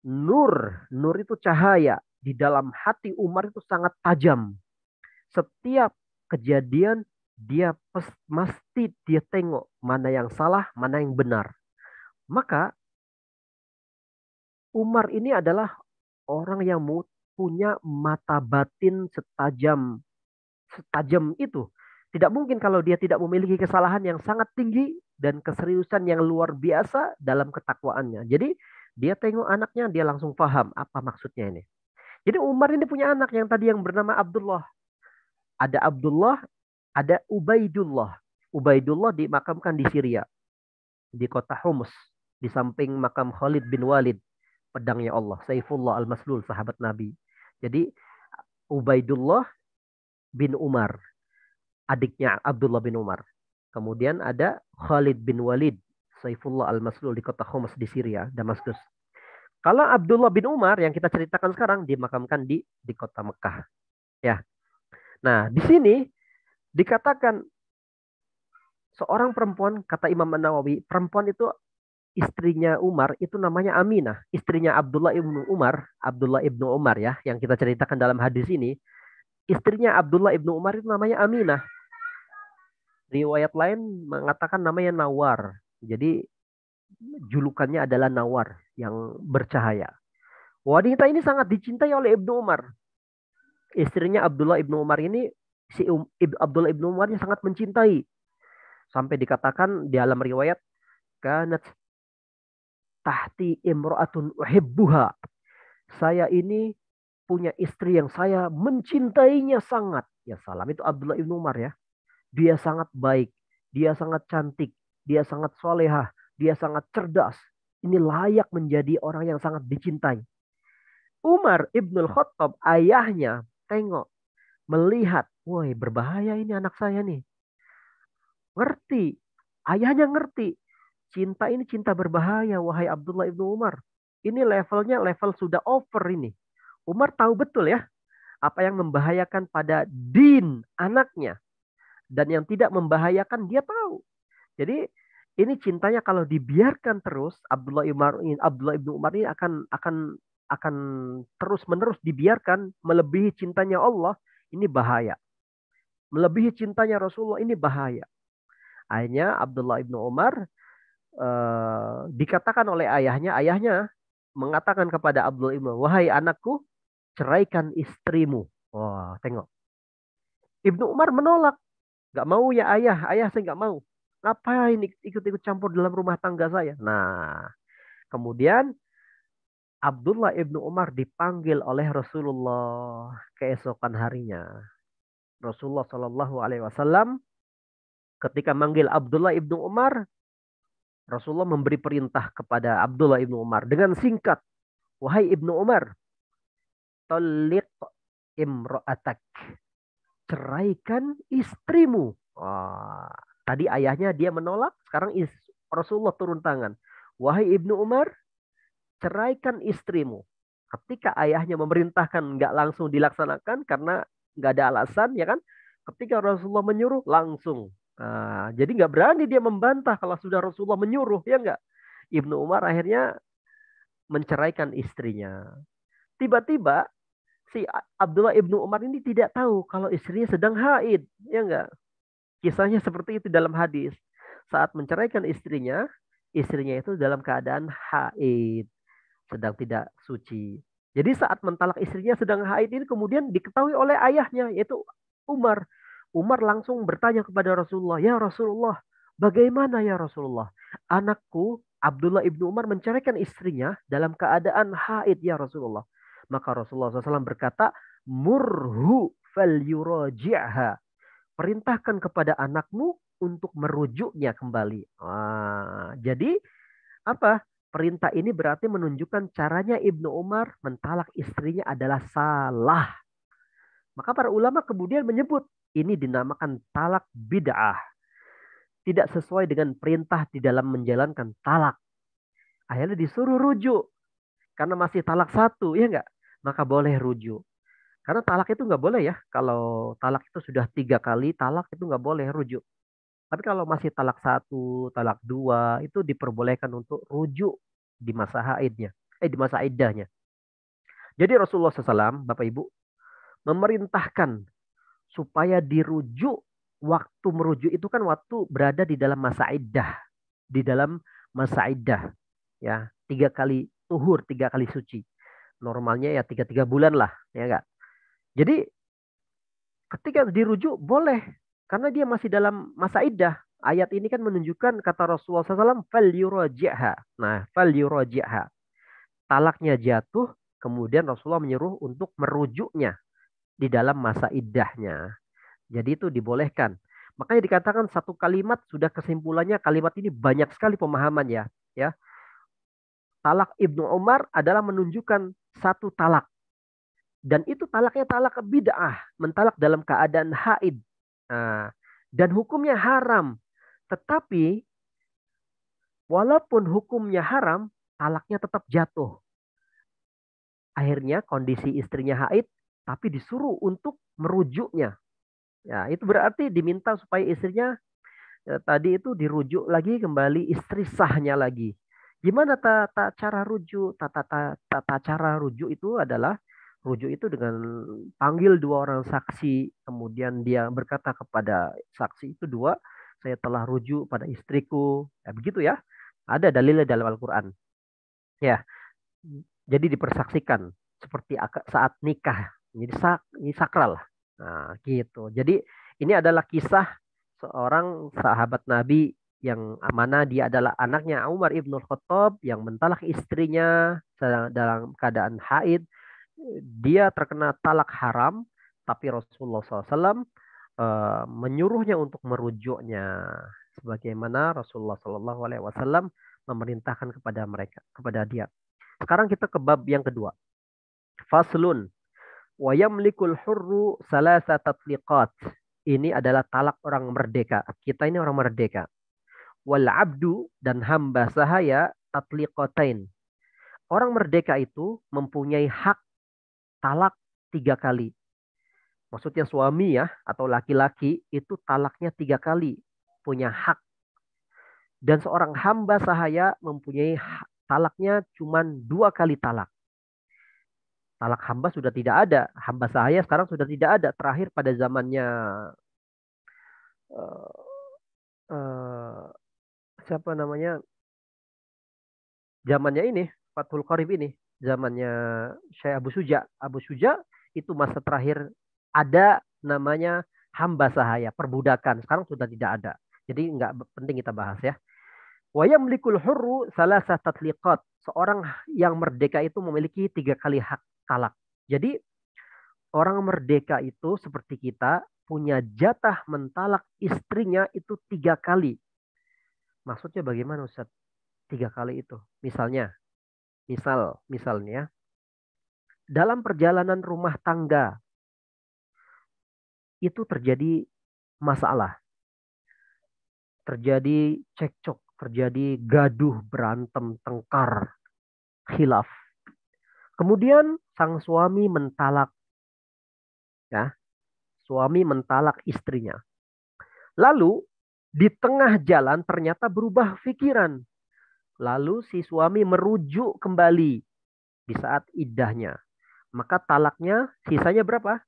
nur, nur itu cahaya di dalam hati Umar itu sangat tajam. Setiap kejadian dia pasti dia tengok mana yang salah, mana yang benar. Maka Umar ini adalah orang yang punya mata batin setajam setajam itu. Tidak mungkin kalau dia tidak memiliki kesalahan yang sangat tinggi dan keseriusan yang luar biasa dalam ketakwaannya. Jadi dia tengok anaknya, dia langsung faham apa maksudnya ini. Jadi Umar ini punya anak yang tadi yang bernama Abdullah. Ada Abdullah, ada Ubaidullah. Ubaidullah dimakamkan di Syria, di kota Homs, di samping makam Khalid bin Walid, pedangnya Allah, Saifullah al-Maslul, sahabat Nabi. Jadi Ubaidullah bin Umar, adiknya Abdullah bin Umar. Kemudian ada Khalid bin Walid, Saifullah Al-Maslul di kota Homs di Syria, Damaskus. Kalau Abdullah bin Umar yang kita ceritakan sekarang dimakamkan di di kota Mekah. Ya. Nah, di sini dikatakan seorang perempuan kata Imam Nawawi, perempuan itu istrinya Umar itu namanya Aminah, istrinya Abdullah ibnu Umar, Abdullah ibnu Umar ya, yang kita ceritakan dalam hadis ini, istrinya Abdullah ibnu Umar itu namanya Aminah. Riwayat lain mengatakan namanya Nawar. Jadi julukannya adalah Nawar yang bercahaya. Wanita ini sangat dicintai oleh Ibnu Umar. Istrinya Abdullah Ibnu Umar ini si um, Ibn, Abdullah Ibnu Umar yang sangat mencintai. Sampai dikatakan di dalam riwayat kanat tahti imra'atun uhibbuha. Saya ini punya istri yang saya mencintainya sangat. Ya salam itu Abdullah Ibnu Umar ya. Dia sangat baik, dia sangat cantik, dia sangat solehah, dia sangat cerdas. Ini layak menjadi orang yang sangat dicintai. Umar Ibnul Khattab, ayahnya, tengok, melihat, woi berbahaya ini anak saya nih. Ngerti, ayahnya ngerti. Cinta ini cinta berbahaya, wahai Abdullah Ibnu Umar. Ini levelnya level sudah over ini. Umar tahu betul ya, apa yang membahayakan pada din anaknya. Dan yang tidak membahayakan dia tahu. Jadi ini cintanya kalau dibiarkan terus Abdullah Umar ini Abdullah ibnu Umar ini akan akan akan terus menerus dibiarkan melebihi cintanya Allah ini bahaya. Melebihi cintanya Rasulullah ini bahaya. Akhirnya Abdullah ibnu Umar eh, dikatakan oleh ayahnya, ayahnya mengatakan kepada Abdullah ibnu wahai anakku ceraikan istrimu. Wah tengok. Ibnu Umar menolak. Gak mau ya ayah, ayah saya gak mau ngapain ikut-ikut campur dalam rumah tangga saya? Nah, kemudian Abdullah ibnu Umar dipanggil oleh Rasulullah keesokan harinya. Rasulullah Shallallahu Alaihi Wasallam ketika manggil Abdullah ibnu Umar, Rasulullah memberi perintah kepada Abdullah ibnu Umar dengan singkat, wahai ibnu Umar, tolik imroatak, ceraikan istrimu. Oh. Tadi ayahnya dia menolak, sekarang Rasulullah turun tangan. Wahai Ibnu Umar, ceraikan istrimu. Ketika ayahnya memerintahkan nggak langsung dilaksanakan karena nggak ada alasan, ya kan? Ketika Rasulullah menyuruh, langsung. Nah, jadi nggak berani dia membantah kalau sudah Rasulullah menyuruh, ya nggak? Ibnu Umar akhirnya menceraikan istrinya. Tiba-tiba si Abdullah ibnu Umar ini tidak tahu kalau istrinya sedang haid, ya enggak? Kisahnya seperti itu dalam hadis. Saat menceraikan istrinya, istrinya itu dalam keadaan haid, sedang tidak suci. Jadi saat mentalak istrinya sedang haid ini kemudian diketahui oleh ayahnya yaitu Umar. Umar langsung bertanya kepada Rasulullah, "Ya Rasulullah, bagaimana ya Rasulullah? Anakku Abdullah ibnu Umar menceraikan istrinya dalam keadaan haid ya Rasulullah." Maka Rasulullah SAW berkata, "Murhu falyuraji'ha." perintahkan kepada anakmu untuk merujuknya kembali. Wah, jadi apa? Perintah ini berarti menunjukkan caranya Ibnu Umar mentalak istrinya adalah salah. Maka para ulama kemudian menyebut ini dinamakan talak bid'ah. Tidak sesuai dengan perintah di dalam menjalankan talak. Akhirnya disuruh rujuk. Karena masih talak satu, ya enggak? Maka boleh rujuk. Karena talak itu nggak boleh ya. Kalau talak itu sudah tiga kali talak itu nggak boleh rujuk. Tapi kalau masih talak satu, talak dua itu diperbolehkan untuk rujuk di masa haidnya, eh di masa idahnya. Jadi Rasulullah SAW, Bapak Ibu, memerintahkan supaya dirujuk waktu merujuk itu kan waktu berada di dalam masa idah, di dalam masa idah, ya tiga kali tuhur, tiga kali suci. Normalnya ya tiga tiga bulan lah, ya enggak. Jadi ketika dirujuk boleh karena dia masih dalam masa idah Ayat ini kan menunjukkan kata Rasulullah SAW, fal yuraji'ha. Nah, fal yuraji'ha. Talaknya jatuh, kemudian Rasulullah menyuruh untuk merujuknya di dalam masa idahnya Jadi itu dibolehkan. Makanya dikatakan satu kalimat sudah kesimpulannya kalimat ini banyak sekali pemahamannya. Ya, talak Ibnu Umar adalah menunjukkan satu talak. Dan itu talaknya talak bid'ah, mentalak dalam keadaan haid. Nah, dan hukumnya haram. Tetapi walaupun hukumnya haram, talaknya tetap jatuh. Akhirnya kondisi istrinya haid, tapi disuruh untuk merujuknya. Ya, itu berarti diminta supaya istrinya ya, tadi itu dirujuk lagi kembali istri sahnya lagi. Gimana tata cara rujuk? tata, tata cara rujuk itu adalah rujuk itu dengan panggil dua orang saksi, kemudian dia berkata kepada saksi itu dua, saya telah rujuk pada istriku, ya, begitu ya. Ada dalilnya dalam Al-Quran. Ya, jadi dipersaksikan seperti saat nikah, jadi sak, ini sakral. Nah, gitu. Jadi ini adalah kisah seorang sahabat Nabi yang mana dia adalah anaknya Umar ibnul Khattab yang mentalak istrinya dalam keadaan haid dia terkena talak haram, tapi Rasulullah SAW uh, eh, menyuruhnya untuk merujuknya, sebagaimana Rasulullah SAW Wasallam memerintahkan kepada mereka, kepada dia. Sekarang kita ke bab yang kedua. Faslun wa yamlikul hurru salasa tatliqat. Ini adalah talak orang merdeka. Kita ini orang merdeka. Wal abdu dan hamba sahaya tatliqatain. Orang merdeka itu mempunyai hak talak tiga kali. Maksudnya suami ya atau laki-laki itu talaknya tiga kali punya hak. Dan seorang hamba sahaya mempunyai talaknya cuma dua kali talak. Talak hamba sudah tidak ada. Hamba sahaya sekarang sudah tidak ada. Terakhir pada zamannya uh, uh, siapa namanya? Zamannya ini Fathul Qarib ini zamannya Syekh Abu Suja. Abu Suja itu masa terakhir ada namanya hamba sahaya, perbudakan. Sekarang sudah tidak ada. Jadi nggak penting kita bahas ya. Wa yamlikul hurru salasah tatliqat. Seorang yang merdeka itu memiliki tiga kali hak talak. Jadi orang merdeka itu seperti kita punya jatah mentalak istrinya itu tiga kali. Maksudnya bagaimana Ustaz? Tiga kali itu. Misalnya Misal, misalnya dalam perjalanan rumah tangga itu terjadi masalah. Terjadi cekcok, terjadi gaduh, berantem, tengkar, khilaf. Kemudian sang suami mentalak ya. Suami mentalak istrinya. Lalu di tengah jalan ternyata berubah pikiran. Lalu si suami merujuk kembali di saat idahnya. Maka talaknya sisanya berapa?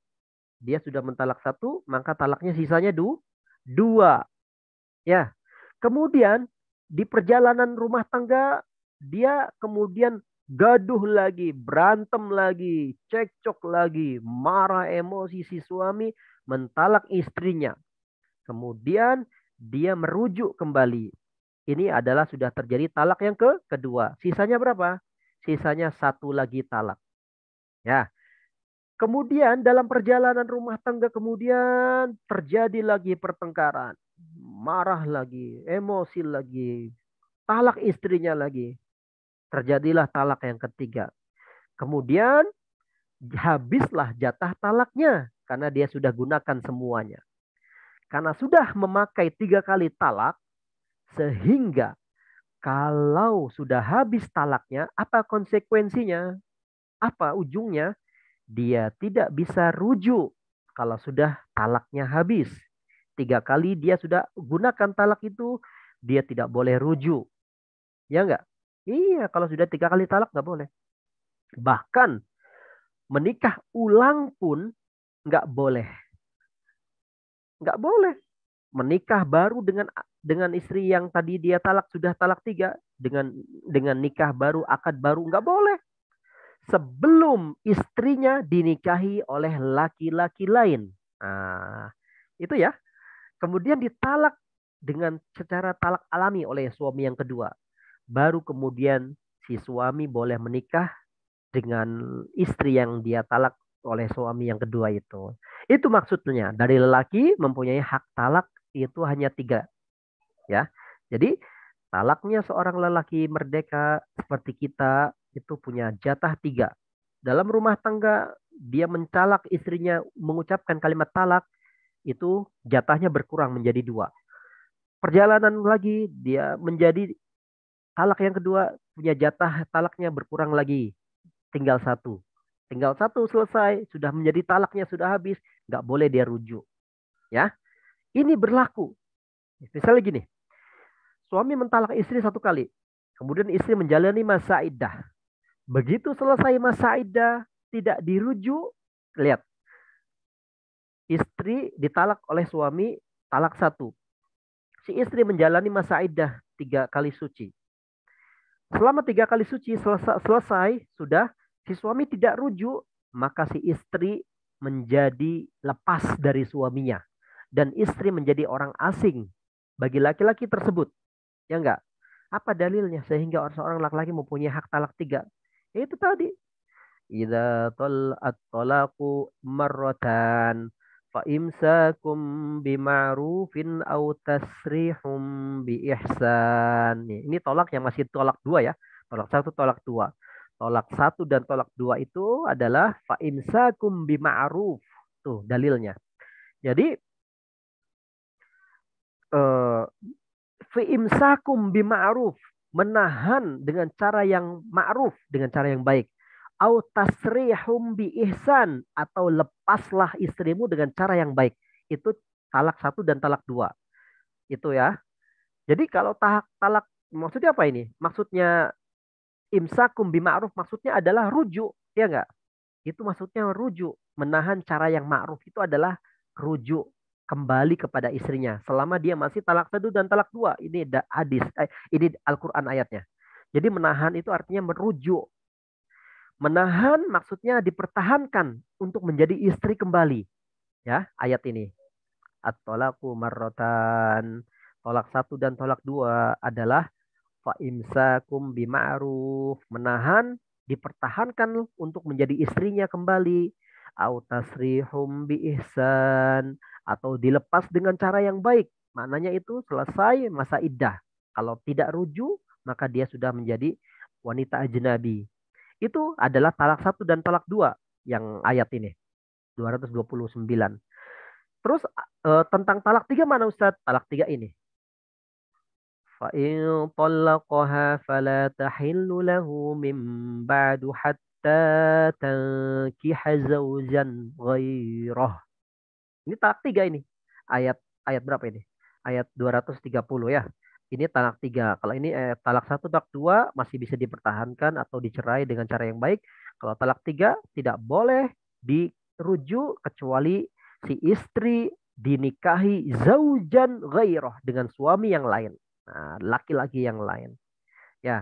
Dia sudah mentalak satu, maka talaknya sisanya du, dua. Ya. Kemudian di perjalanan rumah tangga dia kemudian gaduh lagi, berantem lagi, cekcok lagi, marah emosi si suami mentalak istrinya. Kemudian dia merujuk kembali ini adalah sudah terjadi talak yang ke kedua. Sisanya berapa? Sisanya satu lagi talak. Ya. Kemudian dalam perjalanan rumah tangga kemudian terjadi lagi pertengkaran. Marah lagi, emosi lagi, talak istrinya lagi. Terjadilah talak yang ketiga. Kemudian habislah jatah talaknya karena dia sudah gunakan semuanya. Karena sudah memakai tiga kali talak, sehingga kalau sudah habis talaknya, apa konsekuensinya? Apa ujungnya? Dia tidak bisa rujuk kalau sudah talaknya habis. Tiga kali dia sudah gunakan talak itu, dia tidak boleh rujuk. Ya enggak? Iya, kalau sudah tiga kali talak enggak boleh. Bahkan menikah ulang pun enggak boleh. Enggak boleh menikah baru dengan dengan istri yang tadi dia talak sudah talak tiga dengan dengan nikah baru akad baru nggak boleh sebelum istrinya dinikahi oleh laki-laki lain nah, itu ya kemudian ditalak dengan secara talak alami oleh suami yang kedua baru kemudian si suami boleh menikah dengan istri yang dia talak oleh suami yang kedua itu. Itu maksudnya dari lelaki mempunyai hak talak itu hanya tiga. Ya, jadi talaknya seorang lelaki merdeka seperti kita itu punya jatah tiga. Dalam rumah tangga dia mencalak istrinya mengucapkan kalimat talak itu jatahnya berkurang menjadi dua. Perjalanan lagi dia menjadi talak yang kedua punya jatah talaknya berkurang lagi tinggal satu tinggal satu selesai sudah menjadi talaknya sudah habis nggak boleh dia rujuk ya ini berlaku. Misalnya gini, suami mentalak istri satu kali, kemudian istri menjalani masa iddah. Begitu selesai masa iddah, tidak dirujuk, lihat. Istri ditalak oleh suami, talak satu. Si istri menjalani masa iddah tiga kali suci. Selama tiga kali suci selesai, selesai sudah si suami tidak rujuk maka si istri menjadi lepas dari suaminya dan istri menjadi orang asing bagi laki-laki tersebut. Ya enggak? Apa dalilnya sehingga orang seorang laki-laki mempunyai hak talak tiga? Ya itu tadi. Idza tal'at talaqu marratan fa imsakum bima'rufin aw tasrihum bi Ini tolak yang masih tolak dua ya. Tolak satu, tolak dua. Tolak satu dan tolak dua itu adalah fa imsakum bima'ruf. Tuh dalilnya. Jadi Eh, fiimsakum bima bima'ruf menahan dengan cara yang ma'ruf dengan cara yang baik au tasrihum bi ihsan atau lepaslah istrimu dengan cara yang baik itu talak satu dan talak dua itu ya jadi kalau talak, talak maksudnya apa ini maksudnya imsakum ma'ruf maksudnya adalah rujuk ya enggak itu maksudnya rujuk menahan cara yang ma'ruf itu adalah rujuk kembali kepada istrinya selama dia masih talak satu dan talak dua. Ini hadis, eh, ini al ayatnya. Jadi menahan itu artinya merujuk. Menahan maksudnya dipertahankan untuk menjadi istri kembali. Ya, ayat ini. At-tolaku marrotan. Tolak satu dan tolak dua adalah fa'imsakum bima'ruf. Menahan, dipertahankan untuk menjadi istrinya kembali. autasrihum tasrihum bi ihsan atau dilepas dengan cara yang baik. Maknanya itu selesai masa iddah. Kalau tidak ruju maka dia sudah menjadi wanita ajnabi. Itu adalah talak satu dan talak dua yang ayat ini. 229. Terus e, tentang talak tiga mana Ustaz? Talak tiga ini. فَإِنْ طَلَّقَهَا فَلَا تَحِلُّ لَهُ مِنْ بَعْدُ حَتَّى تَنْكِحَ زَوْجًا غَيْرَهُ ini talak tiga ini. Ayat ayat berapa ini? Ayat 230 ya. Ini talak tiga. Kalau ini eh, talak satu, talak dua masih bisa dipertahankan atau dicerai dengan cara yang baik. Kalau talak tiga tidak boleh dirujuk kecuali si istri dinikahi zaujan ghairah dengan suami yang lain. Nah, laki-laki nah, yang lain. Ya.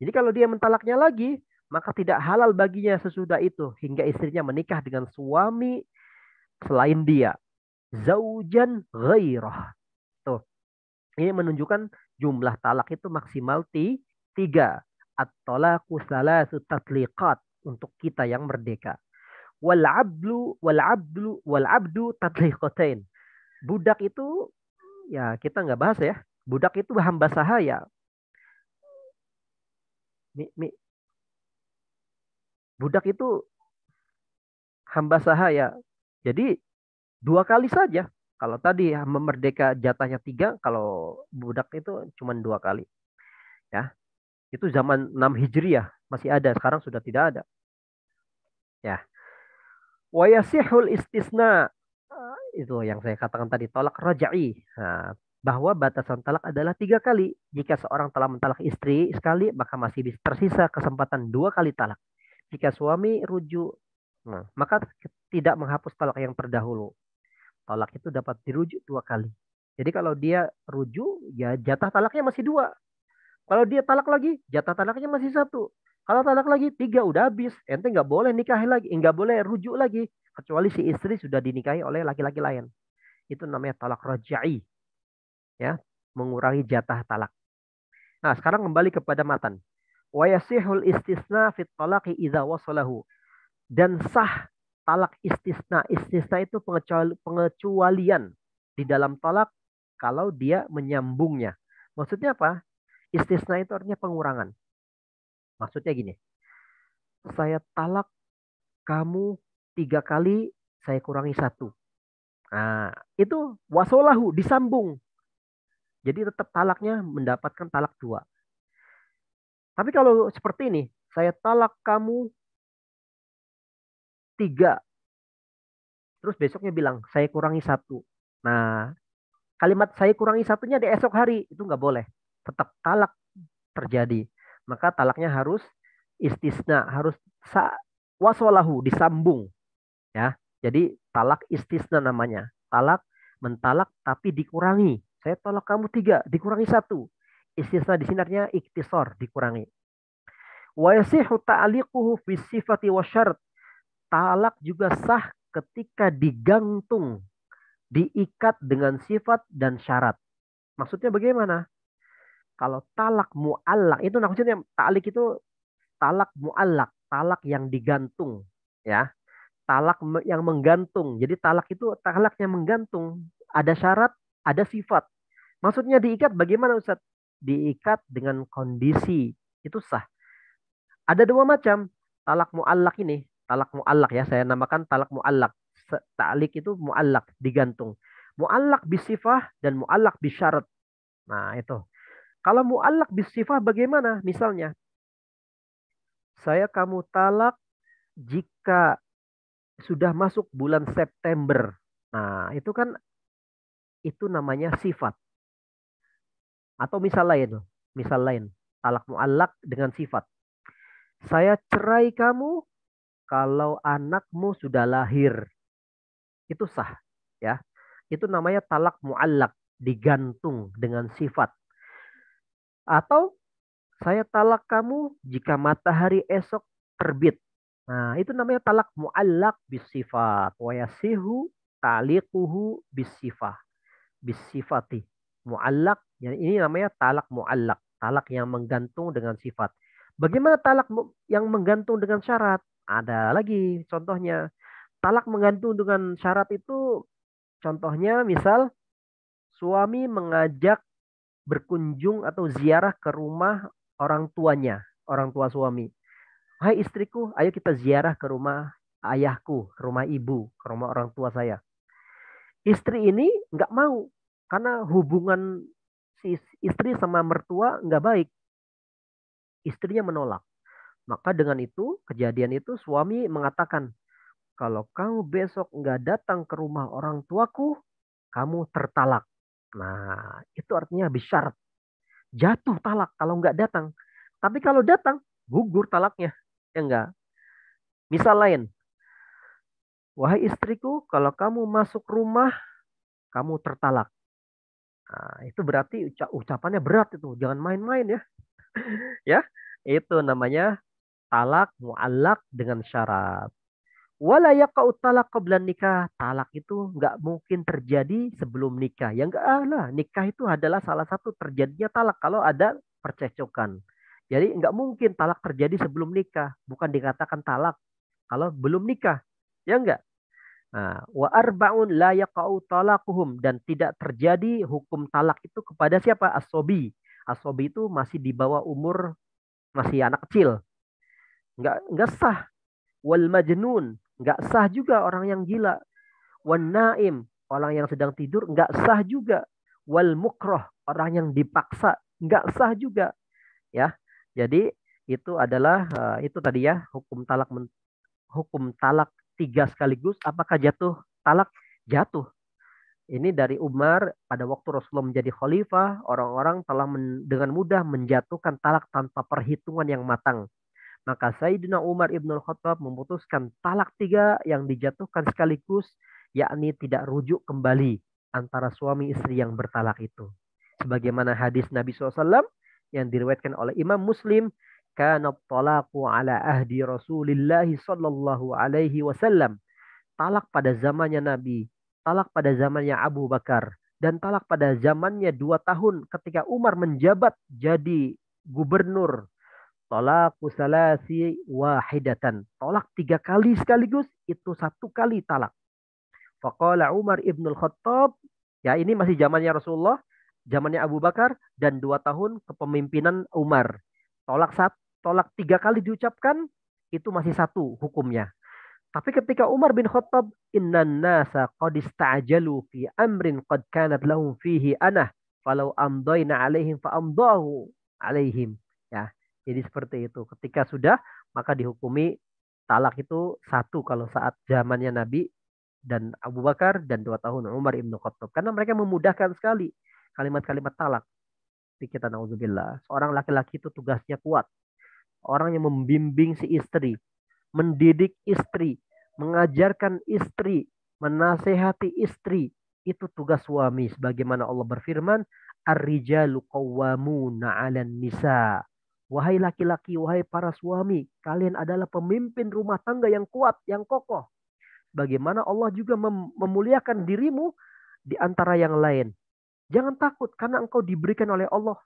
Jadi kalau dia mentalaknya lagi, maka tidak halal baginya sesudah itu hingga istrinya menikah dengan suami selain dia. Zaujan ghairah. Tuh. Ini menunjukkan jumlah talak itu maksimal t tiga. At-talaku salasu tatliqat. Untuk kita yang merdeka. Wal ablu, wal ablu, tatliqatain. Budak itu, ya kita nggak bahas ya. Budak itu hamba sahaya. Mi, mi. Budak itu hamba sahaya jadi dua kali saja. Kalau tadi ya, memerdeka jatahnya tiga, kalau budak itu cuma dua kali. Ya, itu zaman enam hijriyah masih ada, sekarang sudah tidak ada. Ya. Wayasihul istisna ah, itu yang saya katakan tadi tolak rajai. Nah, bahwa batasan talak adalah tiga kali. Jika seorang telah mentalak istri sekali, maka masih tersisa kesempatan dua kali talak. Jika suami rujuk, nah, maka tidak menghapus talak yang terdahulu. talak itu dapat dirujuk dua kali. Jadi kalau dia rujuk, ya jatah talaknya masih dua. Kalau dia talak lagi, jatah talaknya masih satu. Kalau talak lagi, tiga udah habis. Ente nggak boleh nikah lagi, eh, nggak boleh rujuk lagi. Kecuali si istri sudah dinikahi oleh laki-laki lain. Itu namanya talak rajai. Ya, mengurangi jatah talak. Nah, sekarang kembali kepada matan. Wayasihul istisna fit talaki idza wasalahu. Dan sah talak istisna. Istisna itu pengecualian di dalam talak kalau dia menyambungnya. Maksudnya apa? Istisna itu artinya pengurangan. Maksudnya gini, saya talak kamu tiga kali, saya kurangi satu. Nah, itu wasolahu disambung. Jadi tetap talaknya mendapatkan talak dua. Tapi kalau seperti ini, saya talak kamu tiga. Terus besoknya bilang, saya kurangi satu. Nah, kalimat saya kurangi satunya di esok hari. Itu nggak boleh. Tetap talak terjadi. Maka talaknya harus istisna. Harus sa wasolahu, disambung. ya. Jadi talak istisna namanya. Talak, mentalak tapi dikurangi. Saya tolak kamu tiga, dikurangi satu. Istisna di sinarnya iktisor, dikurangi. Wa yasihu ta'liquhu fi sifati wa syarat talak juga sah ketika digantung, diikat dengan sifat dan syarat. Maksudnya bagaimana? Kalau talak mu'allak, itu maksudnya talik itu talak mu'allak, talak yang digantung. ya Talak yang menggantung. Jadi talak itu talak yang menggantung. Ada syarat, ada sifat. Maksudnya diikat bagaimana Ustaz? Diikat dengan kondisi. Itu sah. Ada dua macam talak mu'allak ini talak mu'allak ya saya namakan talak mu'allak ta'lik itu mu'allak digantung mu'allak bisifah dan mu'allak bisyarat nah itu kalau mu'allak bisifah bagaimana misalnya saya kamu talak jika sudah masuk bulan September nah itu kan itu namanya sifat atau misal lain misal lain talak mu'allak dengan sifat saya cerai kamu kalau anakmu sudah lahir itu sah ya itu namanya talak muallak digantung dengan sifat atau saya talak kamu jika matahari esok terbit nah itu namanya talak muallak bisifat wayasihu taliquhu bisifah bisifati muallak yang ini namanya talak muallak talak yang menggantung dengan sifat bagaimana talak yang menggantung dengan syarat ada lagi contohnya. Talak menggantung dengan syarat itu contohnya misal suami mengajak berkunjung atau ziarah ke rumah orang tuanya, orang tua suami. Hai istriku, ayo kita ziarah ke rumah ayahku, ke rumah ibu, ke rumah orang tua saya. Istri ini nggak mau karena hubungan si istri sama mertua nggak baik. Istrinya menolak. Maka dengan itu, kejadian itu suami mengatakan, kalau kamu besok nggak datang ke rumah orang tuaku, kamu tertalak. Nah, itu artinya habis Jatuh talak kalau nggak datang. Tapi kalau datang, gugur talaknya. Ya enggak. Misal lain. Wahai istriku, kalau kamu masuk rumah, kamu tertalak. Nah, itu berarti ucapannya berat itu. Jangan main-main ya. ya, itu namanya talak mu'allak dengan syarat. Wala yaqa'u talak qabla nikah. Talak itu nggak mungkin terjadi sebelum nikah. Yang enggak ah, lah, nikah itu adalah salah satu terjadinya talak kalau ada percecokan. Jadi nggak mungkin talak terjadi sebelum nikah. Bukan dikatakan talak kalau belum nikah. Ya enggak? Nah, wa arbaun la yaqa'u dan tidak terjadi hukum talak itu kepada siapa? Asobi. Asobi itu masih di bawah umur masih anak kecil nggak nggak sah. Wal majnun nggak sah juga orang yang gila. Wan naim orang yang sedang tidur nggak sah juga. Wal mukroh orang yang dipaksa nggak sah juga. Ya, jadi itu adalah eh, itu tadi ya hukum talak hukum talak tiga sekaligus. Apakah jatuh talak? Jatuh. Ini dari Umar pada waktu Rasulullah menjadi khalifah, orang-orang telah dengan mudah menjatuhkan talak tanpa perhitungan yang matang. Maka Sayyidina Umar Ibn Khattab memutuskan talak tiga yang dijatuhkan sekaligus, yakni tidak rujuk kembali antara suami istri yang bertalak itu. Sebagaimana hadis Nabi SAW yang diriwayatkan oleh Imam Muslim, kana talaqu ala ahdi Rasulillah sallallahu alaihi wasallam. Talak pada zamannya Nabi, talak pada zamannya Abu Bakar, dan talak pada zamannya dua tahun ketika Umar menjabat jadi gubernur Talaku salasi wahidatan. Tolak tiga kali sekaligus, itu satu kali talak. Faqala Umar ibn khattab Ya ini masih zamannya Rasulullah, zamannya Abu Bakar, dan dua tahun kepemimpinan Umar. Tolak satu, tolak tiga kali diucapkan, itu masih satu hukumnya. Tapi ketika Umar bin Khattab, inna nasa qad ista'jalu fi amrin qad kanat lahum fihi anah, falau amdayna alaihim fa amdahu alaihim. Jadi seperti itu. Ketika sudah maka dihukumi talak itu satu kalau saat zamannya Nabi dan Abu Bakar dan dua tahun Umar ibnu Khattab karena mereka memudahkan sekali kalimat-kalimat talak. Tapi kita na'udzubillah. Seorang laki-laki itu tugasnya kuat. Orang yang membimbing si istri, mendidik istri, mengajarkan istri, menasehati istri, itu tugas suami sebagaimana Allah berfirman ar-rijalu qawwamuna ala nisa Wahai laki-laki, wahai para suami, kalian adalah pemimpin rumah tangga yang kuat, yang kokoh. Bagaimana Allah juga mem memuliakan dirimu di antara yang lain. Jangan takut karena engkau diberikan oleh Allah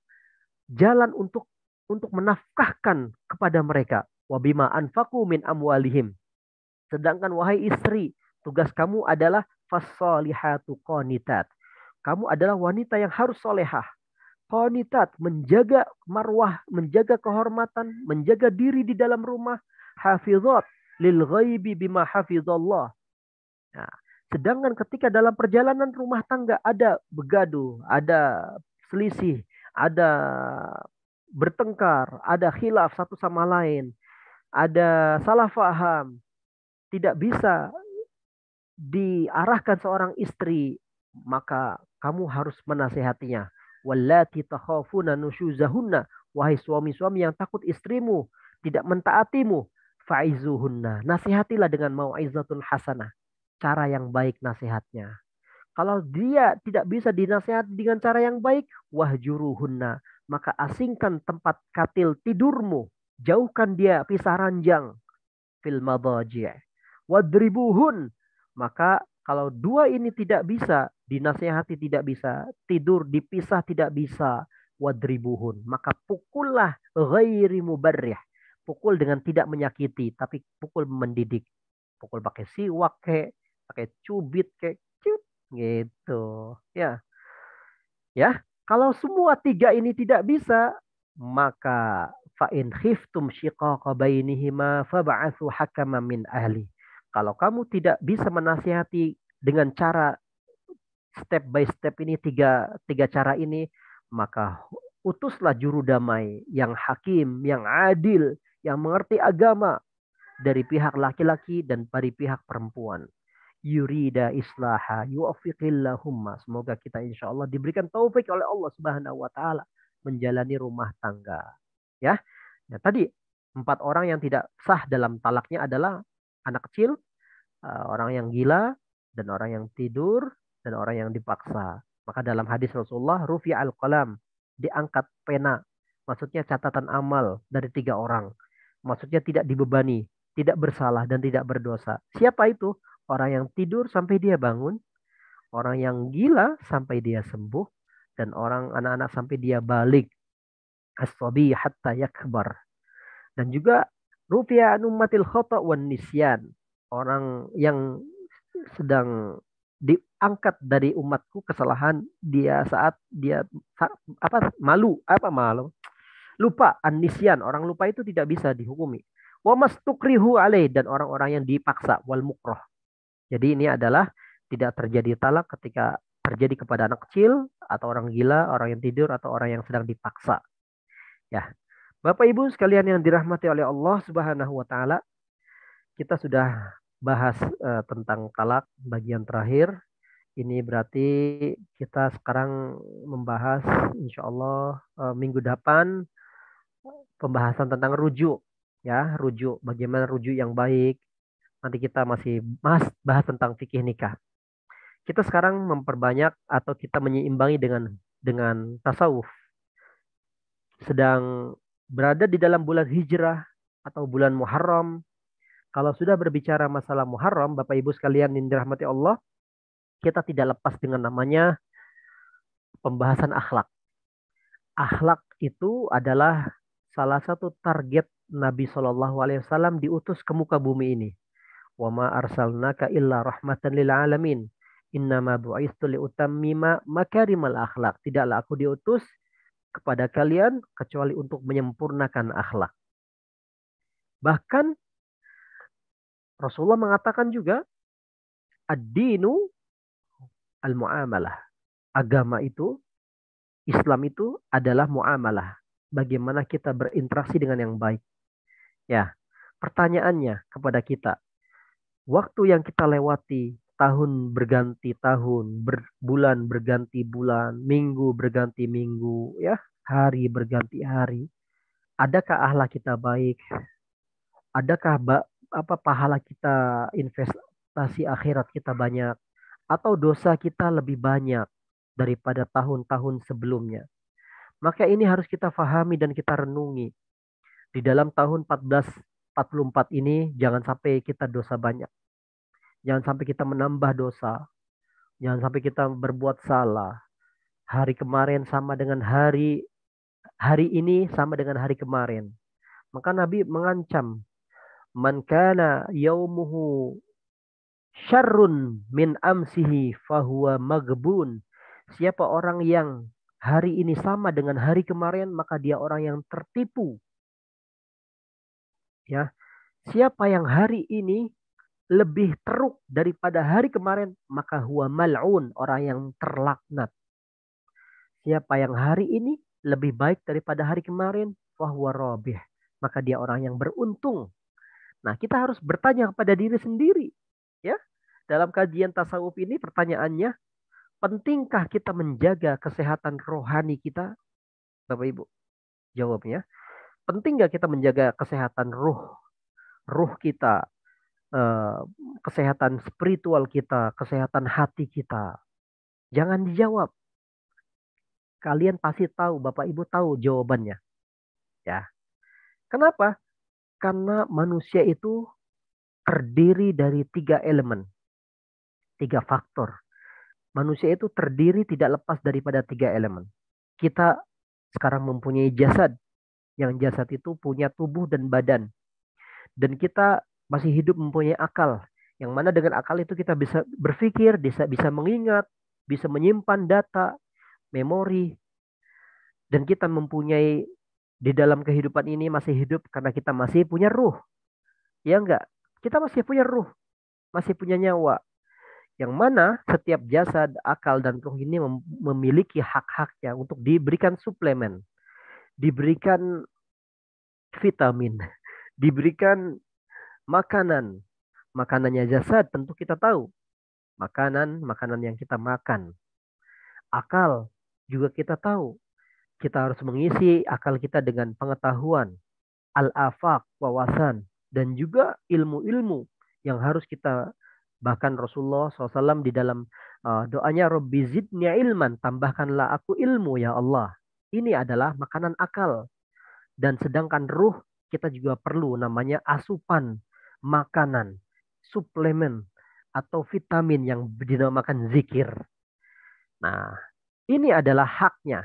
jalan untuk untuk menafkahkan kepada mereka. Wabima anfaku min amwalihim. Sedangkan wahai istri, tugas kamu adalah fasolihatu konitat. Kamu adalah wanita yang harus solehah Qanitat, menjaga marwah, menjaga kehormatan, menjaga diri di dalam rumah. Hafizat, lil ghaibi bima hafizallah. Nah, sedangkan ketika dalam perjalanan rumah tangga ada begaduh, ada selisih, ada bertengkar, ada khilaf satu sama lain, ada salah faham, tidak bisa diarahkan seorang istri, maka kamu harus menasehatinya wallati takhafuna nusyuzahunna wahai suami-suami yang takut istrimu tidak mentaatimu faizuhunna nasihatilah dengan mauizatul hasanah cara yang baik nasihatnya kalau dia tidak bisa dinasihat dengan cara yang baik wahjuruhunna maka asingkan tempat katil tidurmu jauhkan dia pisah ranjang fil wadribuhun maka kalau dua ini tidak bisa, dinasehati tidak bisa, tidur dipisah tidak bisa, wadribuhun. Maka pukullah ghairi mubarrih. Pukul dengan tidak menyakiti, tapi pukul mendidik. Pukul pakai siwak ke, pakai cubit ke, cut gitu. Ya. Ya, kalau semua tiga ini tidak bisa, maka fa in khiftum syiqaqa bainihima fab'atsu hakaman min ahli. Kalau kamu tidak bisa menasihati dengan cara step by step ini tiga tiga cara ini, maka utuslah juru damai yang hakim, yang adil, yang mengerti agama dari pihak laki-laki dan dari pihak perempuan. Yurida islaha yuafiqillahumma. Semoga kita insya Allah diberikan taufik oleh Allah Subhanahu wa taala menjalani rumah tangga. Ya. ya tadi empat orang yang tidak sah dalam talaknya adalah anak kecil, eh, orang yang gila, dan orang yang tidur, dan orang yang dipaksa. Maka dalam hadis Rasulullah, Rufi al-Qalam, diangkat pena. Maksudnya catatan amal dari tiga orang. Maksudnya tidak dibebani, tidak bersalah, dan tidak berdosa. Siapa itu? Orang yang tidur sampai dia bangun, orang yang gila sampai dia sembuh, dan orang anak-anak sampai dia balik. Aswabi hatta yakbar. Dan juga Rupiah anumatil khata wan nisyan. Orang yang sedang diangkat dari umatku kesalahan dia saat dia apa malu apa malu lupa anisian orang lupa itu tidak bisa dihukumi wa mastukrihu alaih dan orang-orang yang dipaksa wal mukroh jadi ini adalah tidak terjadi talak ketika terjadi kepada anak kecil atau orang gila orang yang tidur atau orang yang sedang dipaksa ya Bapak Ibu sekalian yang dirahmati oleh Allah Subhanahu wa taala, kita sudah bahas uh, tentang talak bagian terakhir. Ini berarti kita sekarang membahas insya Allah eh, minggu depan pembahasan tentang rujuk ya, rujuk bagaimana rujuk yang baik. Nanti kita masih bahas, bahas tentang fikih nikah. Kita sekarang memperbanyak atau kita menyeimbangi dengan dengan tasawuf sedang berada di dalam bulan hijrah atau bulan Muharram. Kalau sudah berbicara masalah Muharram, Bapak Ibu sekalian yang dirahmati Allah, kita tidak lepas dengan namanya pembahasan akhlak. Akhlak itu adalah salah satu target Nabi Shallallahu Alaihi Wasallam diutus ke muka bumi ini. Wa Ma arsalnaka illa rahmatan lil alamin. Innama bu'istu liutammima makarimal akhlak. Tidaklah aku diutus kepada kalian kecuali untuk menyempurnakan akhlak. Bahkan Rasulullah mengatakan juga ad-dinu al-muamalah. Agama itu Islam itu adalah muamalah. Bagaimana kita berinteraksi dengan yang baik. Ya, pertanyaannya kepada kita. Waktu yang kita lewati tahun berganti tahun, berbulan bulan berganti bulan, minggu berganti minggu, ya, hari berganti hari. Adakah ahlak kita baik? Adakah apa pahala kita investasi akhirat kita banyak atau dosa kita lebih banyak daripada tahun-tahun sebelumnya? Maka ini harus kita fahami dan kita renungi. Di dalam tahun 1444 ini jangan sampai kita dosa banyak Jangan sampai kita menambah dosa. Jangan sampai kita berbuat salah. Hari kemarin sama dengan hari hari ini sama dengan hari kemarin. Maka Nabi mengancam man kana yaumuhu syarrun min amsihi fahuwa magbun. Siapa orang yang hari ini sama dengan hari kemarin maka dia orang yang tertipu. Ya. Siapa yang hari ini lebih teruk daripada hari kemarin, maka huwa mal'un, orang yang terlaknat. Siapa yang hari ini lebih baik daripada hari kemarin, fahuwa robih. Maka dia orang yang beruntung. Nah, kita harus bertanya kepada diri sendiri. ya Dalam kajian tasawuf ini pertanyaannya, pentingkah kita menjaga kesehatan rohani kita? Bapak Ibu, jawabnya. Penting gak kita menjaga kesehatan ruh? Ruh kita, kesehatan spiritual kita, kesehatan hati kita. Jangan dijawab. Kalian pasti tahu, Bapak Ibu tahu jawabannya. Ya. Kenapa? Karena manusia itu terdiri dari tiga elemen. Tiga faktor. Manusia itu terdiri tidak lepas daripada tiga elemen. Kita sekarang mempunyai jasad. Yang jasad itu punya tubuh dan badan. Dan kita masih hidup mempunyai akal. Yang mana dengan akal itu kita bisa berpikir, bisa bisa mengingat, bisa menyimpan data, memori. Dan kita mempunyai di dalam kehidupan ini masih hidup karena kita masih punya ruh. Ya enggak? Kita masih punya ruh, masih punya nyawa. Yang mana setiap jasad, akal, dan ruh ini memiliki hak-haknya untuk diberikan suplemen. Diberikan vitamin, diberikan makanan. Makanannya jasad tentu kita tahu. Makanan, makanan yang kita makan. Akal juga kita tahu. Kita harus mengisi akal kita dengan pengetahuan, al afak wawasan, dan juga ilmu-ilmu yang harus kita bahkan Rasulullah SAW di dalam uh, doanya Rabbi zidnya ilman tambahkanlah aku ilmu ya Allah ini adalah makanan akal dan sedangkan ruh kita juga perlu namanya asupan makanan, suplemen, atau vitamin yang dinamakan zikir. Nah, ini adalah haknya.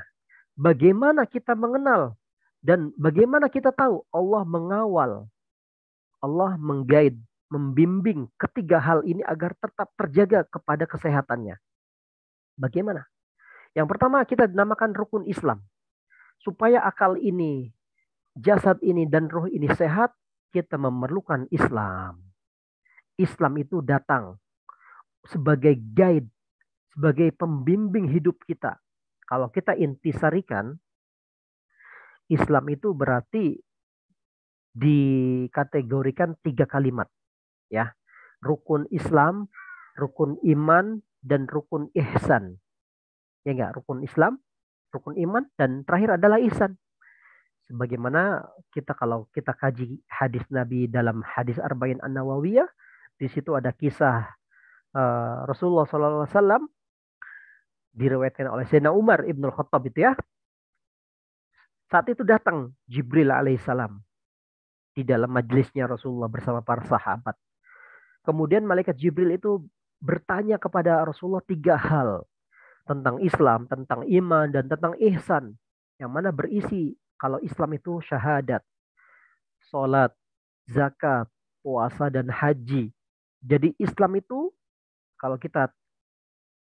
Bagaimana kita mengenal dan bagaimana kita tahu Allah mengawal, Allah menggait, membimbing ketiga hal ini agar tetap terjaga kepada kesehatannya. Bagaimana? Yang pertama kita dinamakan rukun Islam. Supaya akal ini, jasad ini, dan roh ini sehat, kita memerlukan Islam. Islam itu datang sebagai guide, sebagai pembimbing hidup kita. Kalau kita intisarikan, Islam itu berarti dikategorikan tiga kalimat. ya Rukun Islam, rukun iman, dan rukun ihsan. Ya enggak? Rukun Islam, rukun iman, dan terakhir adalah ihsan. Sebagaimana kita kalau kita kaji hadis Nabi dalam hadis Arba'in An Nawawiyah, di situ ada kisah uh, Rasulullah SAW diriwayatkan oleh Sayyidina Umar ibnul Khattab itu ya. Saat itu datang Jibril alaihissalam di dalam majelisnya Rasulullah bersama para sahabat. Kemudian malaikat Jibril itu bertanya kepada Rasulullah tiga hal tentang Islam, tentang iman, dan tentang ihsan. Yang mana berisi kalau Islam itu syahadat, sholat, zakat, puasa dan haji. Jadi Islam itu kalau kita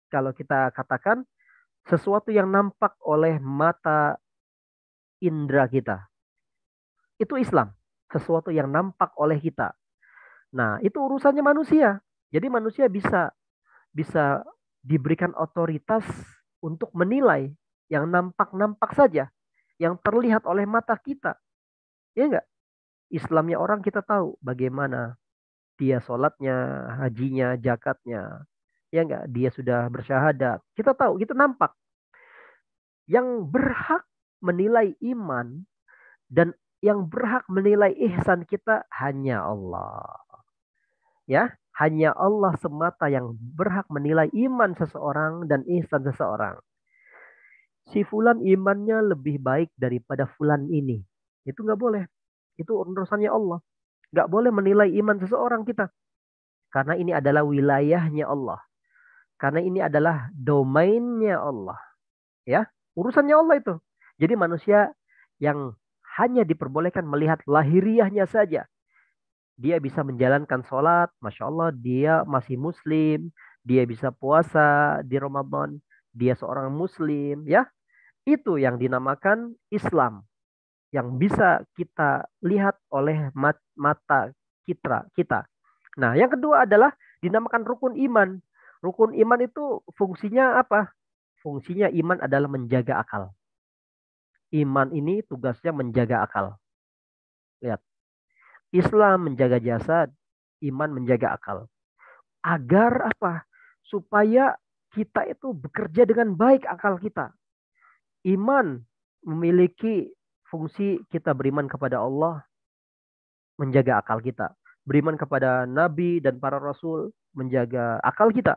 kalau kita katakan sesuatu yang nampak oleh mata indera kita. Itu Islam, sesuatu yang nampak oleh kita. Nah, itu urusannya manusia. Jadi manusia bisa bisa diberikan otoritas untuk menilai yang nampak-nampak saja yang terlihat oleh mata kita. Ya enggak? Islamnya orang kita tahu bagaimana dia sholatnya, hajinya, jakatnya. Ya enggak? Dia sudah bersyahadat. Kita tahu, kita nampak. Yang berhak menilai iman dan yang berhak menilai ihsan kita hanya Allah. Ya, hanya Allah semata yang berhak menilai iman seseorang dan ihsan seseorang si fulan imannya lebih baik daripada fulan ini. Itu nggak boleh. Itu urusannya Allah. Nggak boleh menilai iman seseorang kita. Karena ini adalah wilayahnya Allah. Karena ini adalah domainnya Allah. Ya, urusannya Allah itu. Jadi manusia yang hanya diperbolehkan melihat lahiriahnya saja. Dia bisa menjalankan sholat, masya Allah, dia masih muslim, dia bisa puasa di Ramadan, dia seorang muslim ya itu yang dinamakan Islam yang bisa kita lihat oleh mata kita kita nah yang kedua adalah dinamakan rukun iman rukun iman itu fungsinya apa fungsinya iman adalah menjaga akal iman ini tugasnya menjaga akal lihat Islam menjaga jasad iman menjaga akal agar apa supaya kita itu bekerja dengan baik akal kita. Iman memiliki fungsi kita beriman kepada Allah, menjaga akal kita. Beriman kepada nabi dan para rasul, menjaga akal kita.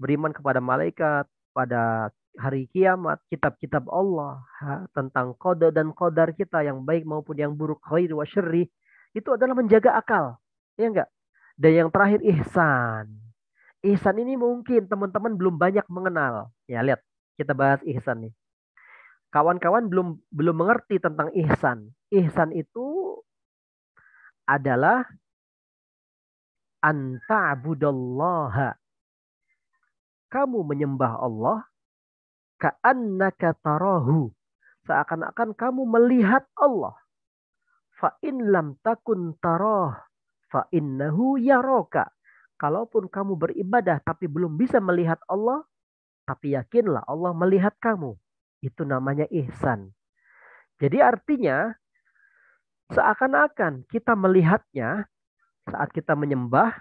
Beriman kepada malaikat, pada hari kiamat, kitab-kitab Allah ha, tentang kode dan kodar kita yang baik maupun yang buruk, khair wa syirri, itu adalah menjaga akal. Ya enggak? Dan yang terakhir ihsan. Ihsan ini mungkin teman-teman belum banyak mengenal. Ya, lihat kita bahas ihsan nih. Kawan-kawan belum belum mengerti tentang ihsan. Ihsan itu adalah anta budallaha. Kamu menyembah Allah ka'annaka tarahu. Seakan-akan kamu melihat Allah. Fa in lam takun tarah fa innahu yaraka kalaupun kamu beribadah tapi belum bisa melihat Allah, tapi yakinlah Allah melihat kamu. Itu namanya ihsan. Jadi artinya seakan-akan kita melihatnya saat kita menyembah,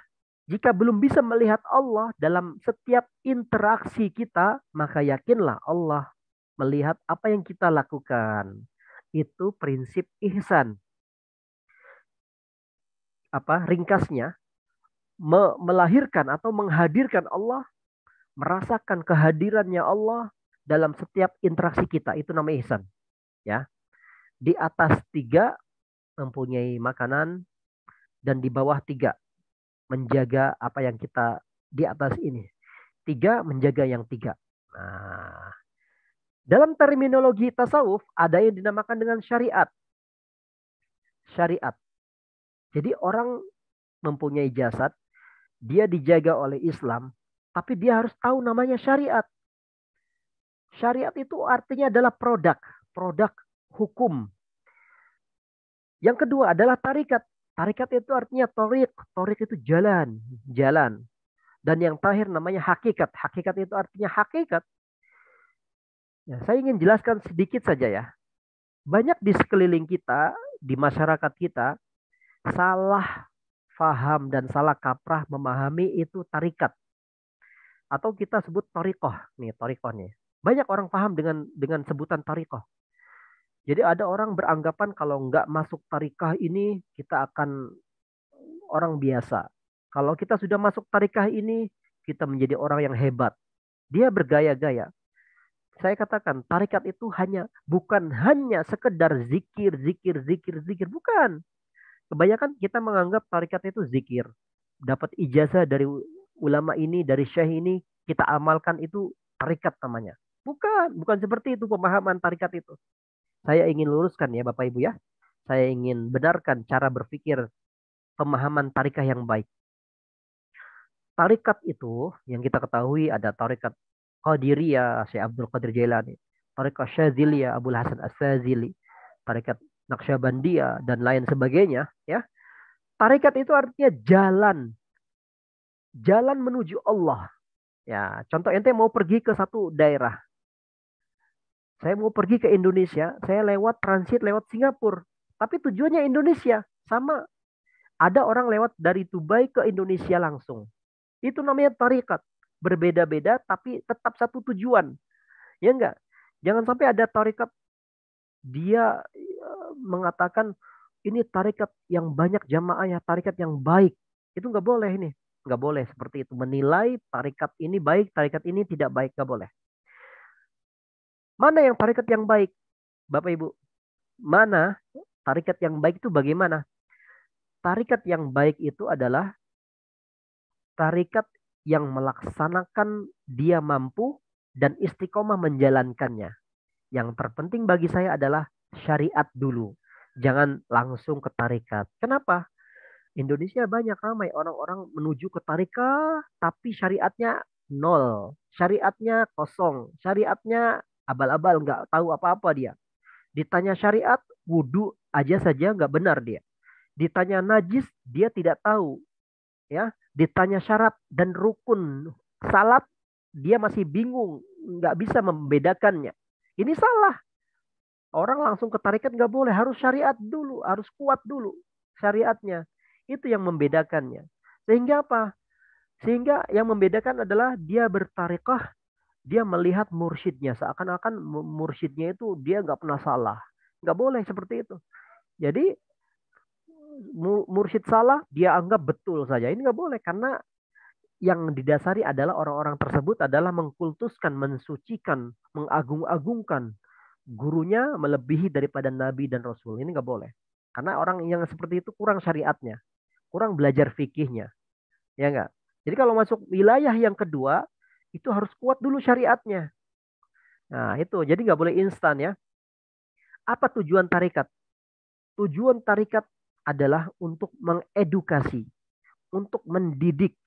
jika belum bisa melihat Allah dalam setiap interaksi kita, maka yakinlah Allah melihat apa yang kita lakukan. Itu prinsip ihsan. Apa ringkasnya? me melahirkan atau menghadirkan Allah, merasakan kehadirannya Allah dalam setiap interaksi kita. Itu namanya ihsan. Ya. Di atas tiga mempunyai makanan dan di bawah tiga menjaga apa yang kita di atas ini. Tiga menjaga yang tiga. Nah, dalam terminologi tasawuf ada yang dinamakan dengan syariat. Syariat. Jadi orang mempunyai jasad, dia dijaga oleh Islam, tapi dia harus tahu namanya syariat. Syariat itu artinya adalah produk, produk hukum. Yang kedua adalah tarikat. Tarikat itu artinya torik, torik itu jalan, jalan. Dan yang terakhir namanya hakikat. Hakikat itu artinya hakikat. Ya, saya ingin jelaskan sedikit saja ya. Banyak di sekeliling kita, di masyarakat kita, salah faham dan salah kaprah memahami itu tarikat. Atau kita sebut torikoh. Nih, torikoh nih. Banyak orang paham dengan dengan sebutan tarikoh Jadi ada orang beranggapan kalau nggak masuk tarikah ini kita akan orang biasa. Kalau kita sudah masuk tarikah ini kita menjadi orang yang hebat. Dia bergaya-gaya. Saya katakan tarikat itu hanya bukan hanya sekedar zikir, zikir, zikir, zikir, bukan. Kebanyakan kita menganggap tarikat itu zikir. Dapat ijazah dari ulama ini, dari syekh ini, kita amalkan itu tarikat namanya. Bukan, bukan seperti itu pemahaman tarikat itu. Saya ingin luruskan ya Bapak Ibu ya. Saya ingin benarkan cara berpikir pemahaman tarikah yang baik. Tarikat itu yang kita ketahui ada tarikat Qadiriyah Syekh Abdul Qadir Jailani, tarikat ya Abu Hasan As-Sazili, tarikat Naksabandia dan lain sebagainya ya. Tarikat itu artinya jalan. Jalan menuju Allah. Ya, contoh ente mau pergi ke satu daerah. Saya mau pergi ke Indonesia, saya lewat transit lewat Singapura, tapi tujuannya Indonesia sama. Ada orang lewat dari Dubai ke Indonesia langsung. Itu namanya tarikat. Berbeda-beda tapi tetap satu tujuan. Ya enggak? Jangan sampai ada tarikat dia mengatakan ini tarikat yang banyak jamaahnya, tarikat yang baik. Itu nggak boleh ini. Nggak boleh seperti itu. Menilai tarikat ini baik, tarikat ini tidak baik. Nggak boleh. Mana yang tarikat yang baik? Bapak Ibu, mana tarikat yang baik itu bagaimana? Tarikat yang baik itu adalah tarikat yang melaksanakan dia mampu dan istiqomah menjalankannya. Yang terpenting bagi saya adalah syariat dulu. Jangan langsung ke tarikat. Kenapa? Indonesia banyak ramai orang-orang menuju ke tarikat tapi syariatnya nol. Syariatnya kosong. Syariatnya abal-abal nggak tahu apa-apa dia. Ditanya syariat, wudhu aja saja nggak benar dia. Ditanya najis, dia tidak tahu. Ya, ditanya syarat dan rukun salat, dia masih bingung, nggak bisa membedakannya. Ini salah. Orang langsung ketarikan nggak boleh, harus syariat dulu, harus kuat dulu syariatnya. Itu yang membedakannya. Sehingga apa? Sehingga yang membedakan adalah dia bertarikah, dia melihat mursyidnya. Seakan-akan mursyidnya itu dia nggak pernah salah. Nggak boleh seperti itu. Jadi mursyid salah, dia anggap betul saja. Ini nggak boleh karena yang didasari adalah orang-orang tersebut adalah mengkultuskan, mensucikan, mengagung-agungkan gurunya melebihi daripada nabi dan rasul. Ini nggak boleh. Karena orang yang seperti itu kurang syariatnya, kurang belajar fikihnya. Ya enggak? Jadi kalau masuk wilayah yang kedua, itu harus kuat dulu syariatnya. Nah, itu. Jadi nggak boleh instan ya. Apa tujuan tarikat? Tujuan tarikat adalah untuk mengedukasi, untuk mendidik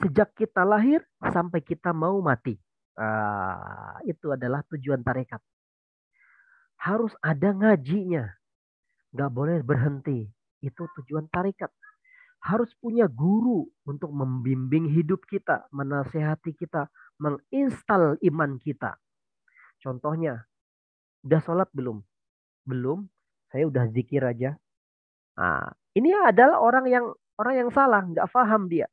sejak kita lahir sampai kita mau mati. Ah, itu adalah tujuan tarikat harus ada ngajinya. Gak boleh berhenti. Itu tujuan tarikat. Harus punya guru untuk membimbing hidup kita, menasehati kita, menginstal iman kita. Contohnya, udah sholat belum? Belum, saya udah zikir aja. Nah, ini adalah orang yang orang yang salah, nggak paham dia.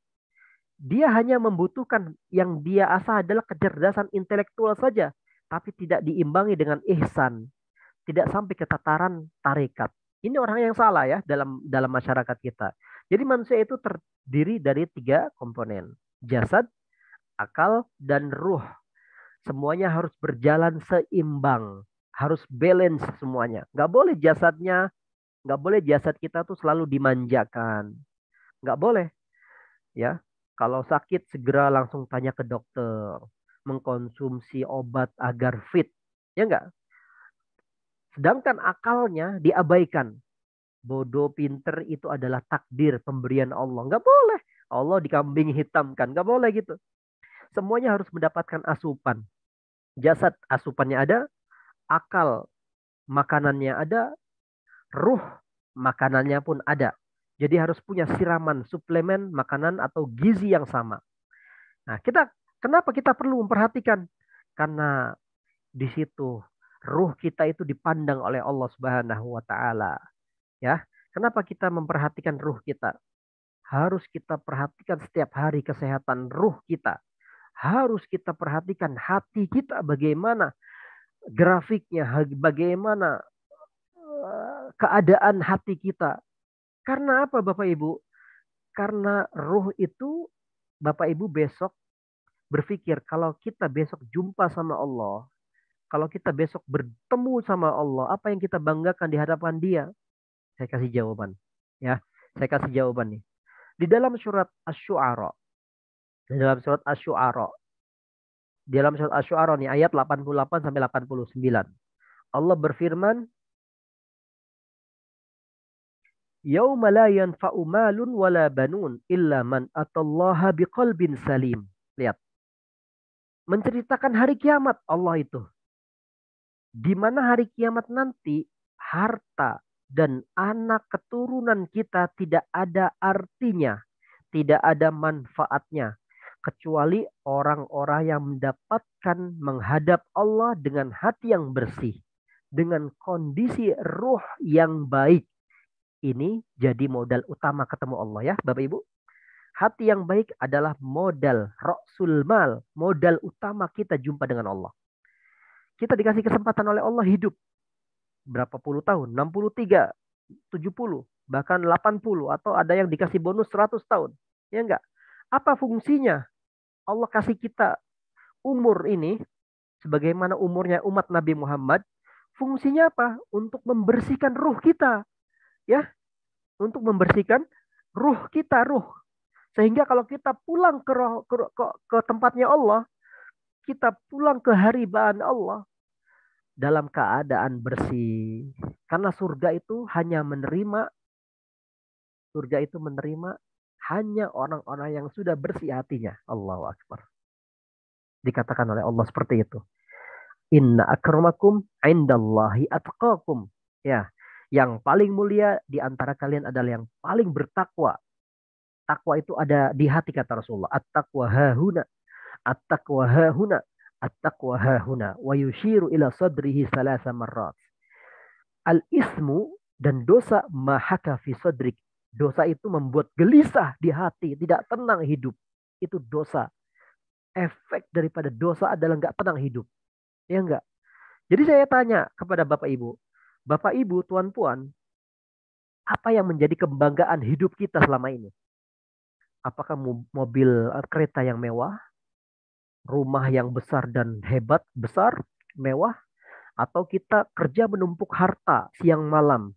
Dia hanya membutuhkan yang dia asah adalah kecerdasan intelektual saja, tapi tidak diimbangi dengan ihsan tidak sampai ke tataran tarikat. Ini orang yang salah ya dalam dalam masyarakat kita. Jadi manusia itu terdiri dari tiga komponen. Jasad, akal, dan ruh. Semuanya harus berjalan seimbang. Harus balance semuanya. Nggak boleh jasadnya, nggak boleh jasad kita tuh selalu dimanjakan. Nggak boleh. ya. Kalau sakit segera langsung tanya ke dokter. Mengkonsumsi obat agar fit. Ya nggak? Sedangkan akalnya diabaikan. Bodoh pinter itu adalah takdir pemberian Allah. Nggak boleh. Allah dikambing hitamkan. Nggak boleh gitu. Semuanya harus mendapatkan asupan. Jasad asupannya ada. Akal makanannya ada. Ruh makanannya pun ada. Jadi harus punya siraman, suplemen, makanan atau gizi yang sama. Nah, kita kenapa kita perlu memperhatikan? Karena di situ ruh kita itu dipandang oleh Allah Subhanahu wa taala. Ya. Kenapa kita memperhatikan ruh kita? Harus kita perhatikan setiap hari kesehatan ruh kita. Harus kita perhatikan hati kita bagaimana grafiknya, bagaimana eh, keadaan hati kita. Karena apa Bapak Ibu? Karena ruh itu Bapak Ibu besok berpikir kalau kita besok jumpa sama Allah, kalau kita besok bertemu sama Allah, apa yang kita banggakan di hadapan Dia? Saya kasih jawaban. Ya, saya kasih jawaban nih. Di dalam surat Asy-Syu'ara. Di dalam surat Asy-Syu'ara. Di dalam surat Asy-Syu'ara nih ayat 88 sampai 89. Allah berfirman, "Yauma la yanfa'u malun wala banun illa man atallaha biqalbin salim." Lihat. Menceritakan hari kiamat Allah itu di mana hari kiamat nanti harta dan anak keturunan kita tidak ada artinya, tidak ada manfaatnya kecuali orang-orang yang mendapatkan menghadap Allah dengan hati yang bersih, dengan kondisi ruh yang baik. Ini jadi modal utama ketemu Allah ya, Bapak Ibu. Hati yang baik adalah modal, Rasul mal, modal utama kita jumpa dengan Allah. Kita dikasih kesempatan oleh Allah hidup. Berapa puluh tahun? 63, 70, bahkan 80. Atau ada yang dikasih bonus 100 tahun. Ya enggak? Apa fungsinya? Allah kasih kita umur ini, sebagaimana umurnya umat Nabi Muhammad, fungsinya apa? Untuk membersihkan ruh kita. Ya, untuk membersihkan ruh kita, ruh. Sehingga kalau kita pulang ke, roh, ke, ke, ke tempatnya Allah, kita pulang ke hari bahan Allah dalam keadaan bersih. Karena surga itu hanya menerima surga itu menerima hanya orang-orang yang sudah bersih hatinya. Allahu Akbar. Dikatakan oleh Allah seperti itu. Inna akramakum indallahi atqakum. Ya, yang paling mulia di antara kalian adalah yang paling bertakwa. Takwa itu ada di hati kata Rasulullah. At-taqwa hahuna. At-taqwa hahuna. At-taqwa hahuna. Wa yushiru ila sadrihi salasa marrat. Al-ismu dan dosa mahaka fi sadrik. Dosa itu membuat gelisah di hati. Tidak tenang hidup. Itu dosa. Efek daripada dosa adalah nggak tenang hidup. Ya enggak? Jadi saya tanya kepada Bapak Ibu. Bapak Ibu, Tuan Puan, apa yang menjadi kebanggaan hidup kita selama ini? Apakah mobil eh, kereta yang mewah? rumah yang besar dan hebat, besar, mewah, atau kita kerja menumpuk harta siang malam.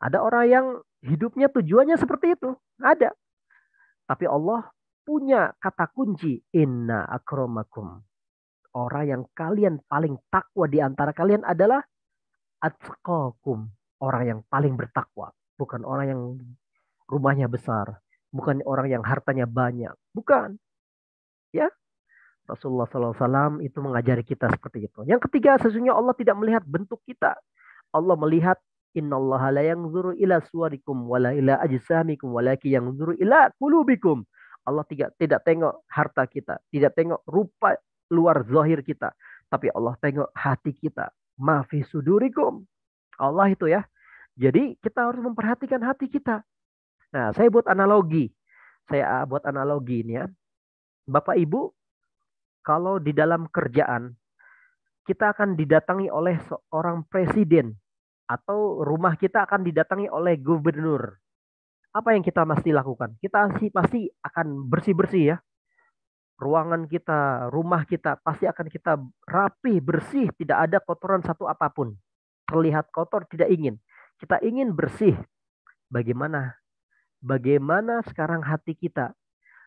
Ada orang yang hidupnya tujuannya seperti itu, ada. Tapi Allah punya kata kunci, inna akromakum. Orang yang kalian paling takwa di antara kalian adalah atqakum, orang yang paling bertakwa, bukan orang yang rumahnya besar, bukan orang yang hartanya banyak, bukan. Ya, Rasulullah SAW itu mengajari kita seperti itu. Yang ketiga, sesungguhnya Allah tidak melihat bentuk kita. Allah melihat innallaha la zuru ila suwarikum wala ila ajsamikum walaki yang zuru ila kulubikum. Allah tidak tidak tengok harta kita, tidak tengok rupa luar zahir kita, tapi Allah tengok hati kita. Mafi sudurikum. Allah itu ya. Jadi kita harus memperhatikan hati kita. Nah, saya buat analogi. Saya ah, buat analogi ini ya. Bapak Ibu kalau di dalam kerjaan kita akan didatangi oleh seorang presiden atau rumah kita akan didatangi oleh gubernur. Apa yang kita mesti lakukan? Kita pasti akan bersih-bersih ya. Ruangan kita, rumah kita pasti akan kita rapi, bersih, tidak ada kotoran satu apapun. Terlihat kotor tidak ingin. Kita ingin bersih. Bagaimana? Bagaimana sekarang hati kita?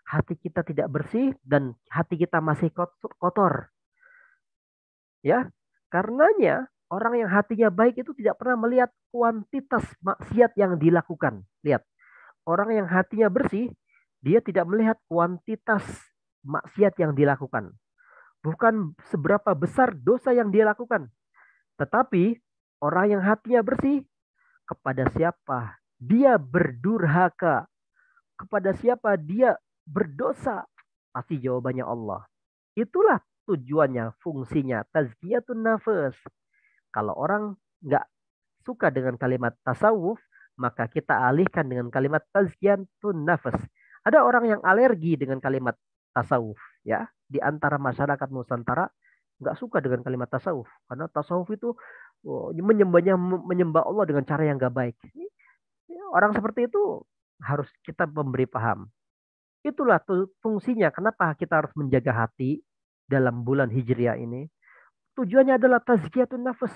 hati kita tidak bersih dan hati kita masih kotor. Ya, karenanya orang yang hatinya baik itu tidak pernah melihat kuantitas maksiat yang dilakukan. Lihat, orang yang hatinya bersih, dia tidak melihat kuantitas maksiat yang dilakukan. Bukan seberapa besar dosa yang dia lakukan. Tetapi orang yang hatinya bersih, kepada siapa dia berdurhaka, kepada siapa dia berdosa? Pasti jawabannya Allah. Itulah tujuannya, fungsinya tazkiyatun nafas. Kalau orang nggak suka dengan kalimat tasawuf, maka kita alihkan dengan kalimat tazkiyatun nafas. Ada orang yang alergi dengan kalimat tasawuf, ya. Di antara masyarakat Nusantara nggak suka dengan kalimat tasawuf karena tasawuf itu oh, menyembahnya menyembah Allah dengan cara yang nggak baik. Orang seperti itu harus kita memberi paham Itulah fungsinya kenapa kita harus menjaga hati dalam bulan Hijriah ini. Tujuannya adalah tazkiyatun nafas.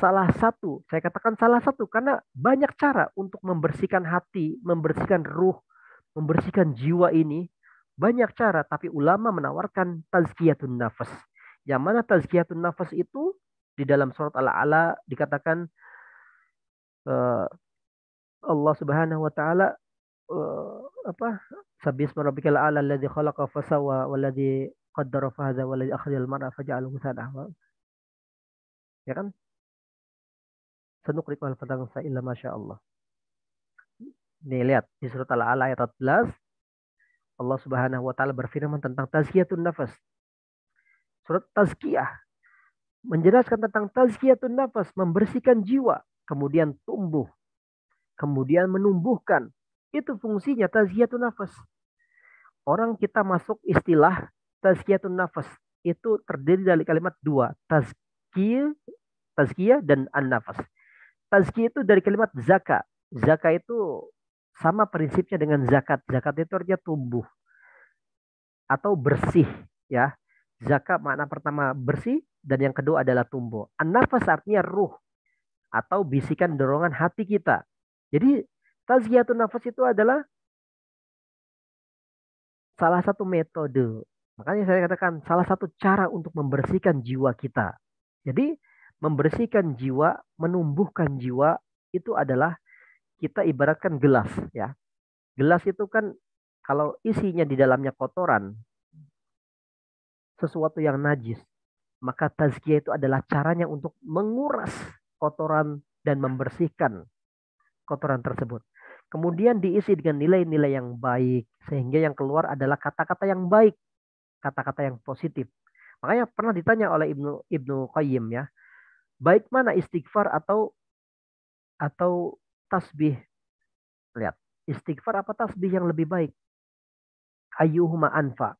Salah satu, saya katakan salah satu karena banyak cara untuk membersihkan hati, membersihkan ruh, membersihkan jiwa ini. Banyak cara tapi ulama menawarkan tazkiyatun nafas. Yang mana tazkiyatun nafas itu di dalam surat Al-Ala dikatakan uh, Allah Subhanahu wa taala uh, apa sabis rabbikal ala alladhi khalaqa fasawa walladhi qaddara fahadha walladhi akhrajal mar'a ya kan sanuqriku al fatansa illa masya Allah nih lihat di surat al ala ayat 14 Allah Subhanahu wa taala berfirman tentang tazkiyatun nafas surat tazkiyah menjelaskan tentang tazkiyatun nafas membersihkan jiwa kemudian tumbuh kemudian menumbuhkan itu fungsinya tazkiyatun nafas. Orang kita masuk istilah tazkiyatun nafas. Itu terdiri dari kalimat dua. Tazkiyah, tazkiyah dan an-nafas. Tazkiyah itu dari kalimat zakat. Zakat itu sama prinsipnya dengan zakat. Zakat itu artinya tumbuh atau bersih ya. Zakat makna pertama bersih dan yang kedua adalah tumbuh. An-nafas artinya ruh atau bisikan dorongan hati kita. Jadi Tazkiyatun nafas itu adalah salah satu metode. Makanya saya katakan salah satu cara untuk membersihkan jiwa kita. Jadi membersihkan jiwa, menumbuhkan jiwa itu adalah kita ibaratkan gelas ya. Gelas itu kan kalau isinya di dalamnya kotoran sesuatu yang najis, maka tazkiyah itu adalah caranya untuk menguras kotoran dan membersihkan kotoran tersebut. Kemudian diisi dengan nilai-nilai yang baik. Sehingga yang keluar adalah kata-kata yang baik. Kata-kata yang positif. Makanya pernah ditanya oleh Ibnu Ibnu Qayyim ya, baik mana istighfar atau atau tasbih? Lihat, istighfar apa tasbih yang lebih baik? ayuhuma anfa.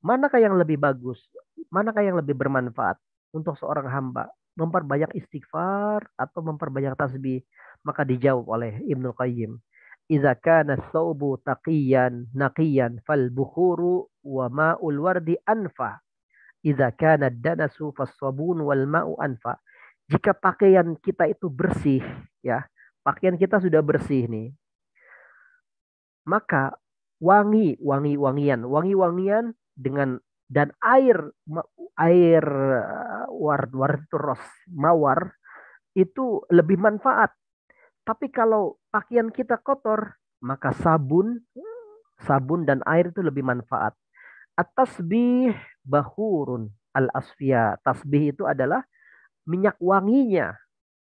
Manakah yang lebih bagus? Manakah yang lebih bermanfaat untuk seorang hamba? Memperbanyak istighfar atau memperbanyak tasbih? Maka dijawab oleh Ibnu Qayyim. Iza kana saubu taqiyan naqiyan fal bukhuru wa ma'ul wardi anfa. Iza kana danasu fassabun wal ma'u anfa. Jika pakaian kita itu bersih, ya, pakaian kita sudah bersih nih. Maka wangi, wangi wangian, wangi wangian dengan dan air air uh, war terus mawar itu lebih manfaat. Tapi kalau pakaian kita kotor, maka sabun, sabun dan air itu lebih manfaat. At-tasbih bahurun al-asfiya. Tasbih itu adalah minyak wanginya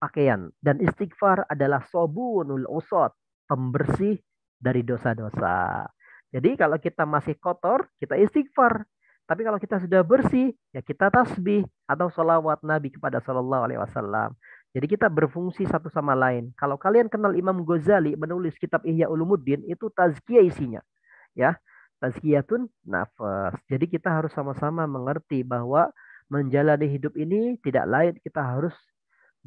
pakaian. Dan istighfar adalah sobunul usot. Pembersih dari dosa-dosa. Jadi kalau kita masih kotor, kita istighfar. Tapi kalau kita sudah bersih, ya kita tasbih atau sholawat Nabi kepada Shallallahu Alaihi Wasallam. Jadi kita berfungsi satu sama lain. Kalau kalian kenal Imam Ghazali menulis kitab Ihya Ulumuddin itu tazkiyah isinya. Ya, tazkiyatun nafas. Jadi kita harus sama-sama mengerti bahwa menjalani hidup ini tidak lain kita harus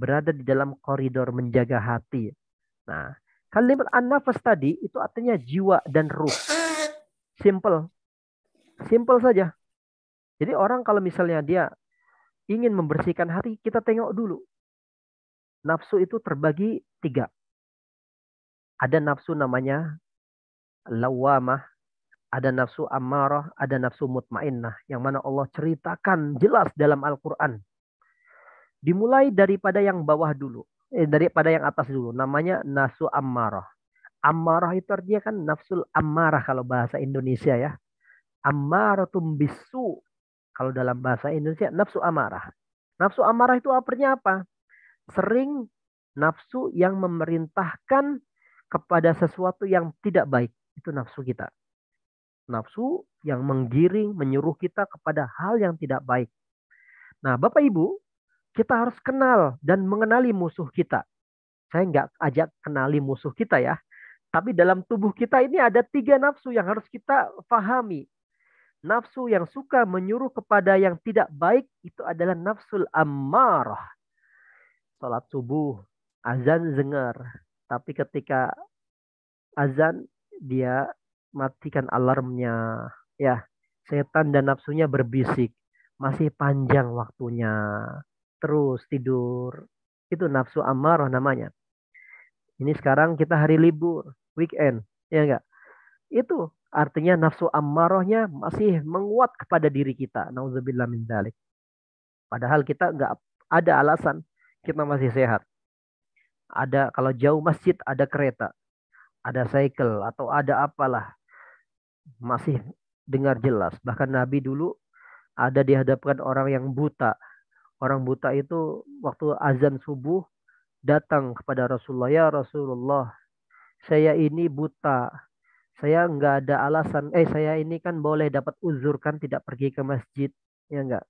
berada di dalam koridor menjaga hati. Nah, kalimat an-nafas tadi itu artinya jiwa dan ruh. Simple. Simple saja. Jadi orang kalau misalnya dia ingin membersihkan hati, kita tengok dulu nafsu itu terbagi tiga. Ada nafsu namanya lawamah, ada nafsu amarah, ada nafsu mutmainnah. Yang mana Allah ceritakan jelas dalam Al-Quran. Dimulai daripada yang bawah dulu. Eh, daripada yang atas dulu. Namanya nafsu amarah. Amarah itu artinya kan nafsu amarah kalau bahasa Indonesia ya. Amaratum bisu. Kalau dalam bahasa Indonesia nafsu amarah. Nafsu amarah itu artinya apa? sering nafsu yang memerintahkan kepada sesuatu yang tidak baik. Itu nafsu kita. Nafsu yang menggiring, menyuruh kita kepada hal yang tidak baik. Nah, Bapak Ibu, kita harus kenal dan mengenali musuh kita. Saya nggak ajak kenali musuh kita ya. Tapi dalam tubuh kita ini ada tiga nafsu yang harus kita pahami. Nafsu yang suka menyuruh kepada yang tidak baik itu adalah nafsul ammarah sholat subuh, azan dengar. Tapi ketika azan dia matikan alarmnya. Ya, setan dan nafsunya berbisik. Masih panjang waktunya. Terus tidur. Itu nafsu amarah namanya. Ini sekarang kita hari libur, weekend, ya enggak? Itu artinya nafsu amarahnya masih menguat kepada diri kita. Nauzubillah min dalik. Padahal kita enggak ada alasan kita masih sehat. Ada kalau jauh masjid ada kereta, ada cycle atau ada apalah masih dengar jelas. Bahkan Nabi dulu ada dihadapkan orang yang buta. Orang buta itu waktu azan subuh datang kepada Rasulullah, ya Rasulullah, saya ini buta. Saya nggak ada alasan. Eh, saya ini kan boleh dapat uzur kan tidak pergi ke masjid, ya enggak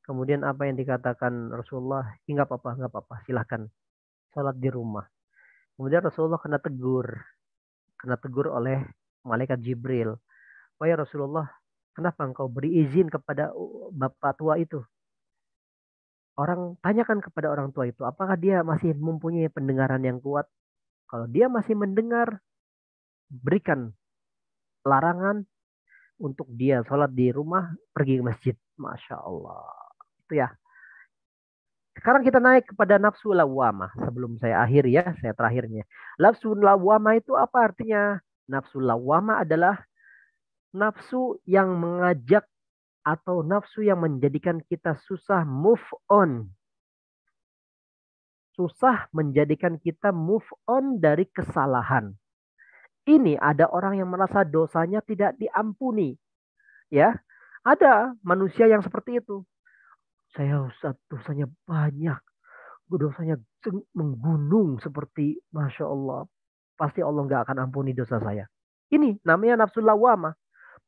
Kemudian apa yang dikatakan Rasulullah, nggak apa-apa, nggak apa-apa, silahkan sholat di rumah. Kemudian Rasulullah kena tegur, kena tegur oleh malaikat Jibril. ya Rasulullah, kenapa engkau beri izin kepada uh, bapak tua itu? Orang tanyakan kepada orang tua itu, apakah dia masih mempunyai pendengaran yang kuat? Kalau dia masih mendengar, berikan larangan untuk dia sholat di rumah, pergi ke masjid. Masya Allah waktu gitu ya. Sekarang kita naik kepada nafsu lawamah. Sebelum saya akhir ya, saya terakhirnya. Nafsu lawamah itu apa artinya? Nafsu lawamah adalah nafsu yang mengajak atau nafsu yang menjadikan kita susah move on. Susah menjadikan kita move on dari kesalahan. Ini ada orang yang merasa dosanya tidak diampuni. Ya, ada manusia yang seperti itu saya Ustaz dosanya banyak. Dosanya menggunung seperti Masya Allah. Pasti Allah gak akan ampuni dosa saya. Ini namanya nafsu lawama.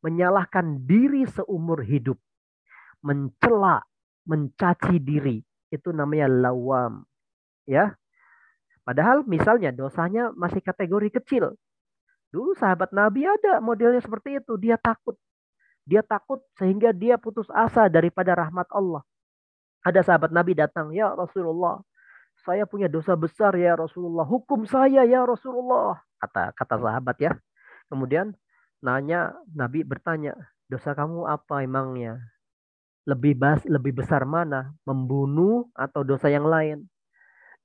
Menyalahkan diri seumur hidup. Mencela, mencaci diri. Itu namanya lawam. Ya, Padahal misalnya dosanya masih kategori kecil. Dulu sahabat Nabi ada modelnya seperti itu. Dia takut. Dia takut sehingga dia putus asa daripada rahmat Allah. Ada sahabat Nabi datang, ya Rasulullah, saya punya dosa besar ya Rasulullah, hukum saya ya Rasulullah, kata kata sahabat ya. Kemudian nanya Nabi bertanya, dosa kamu apa emangnya? Lebih bas, lebih besar mana? Membunuh atau dosa yang lain?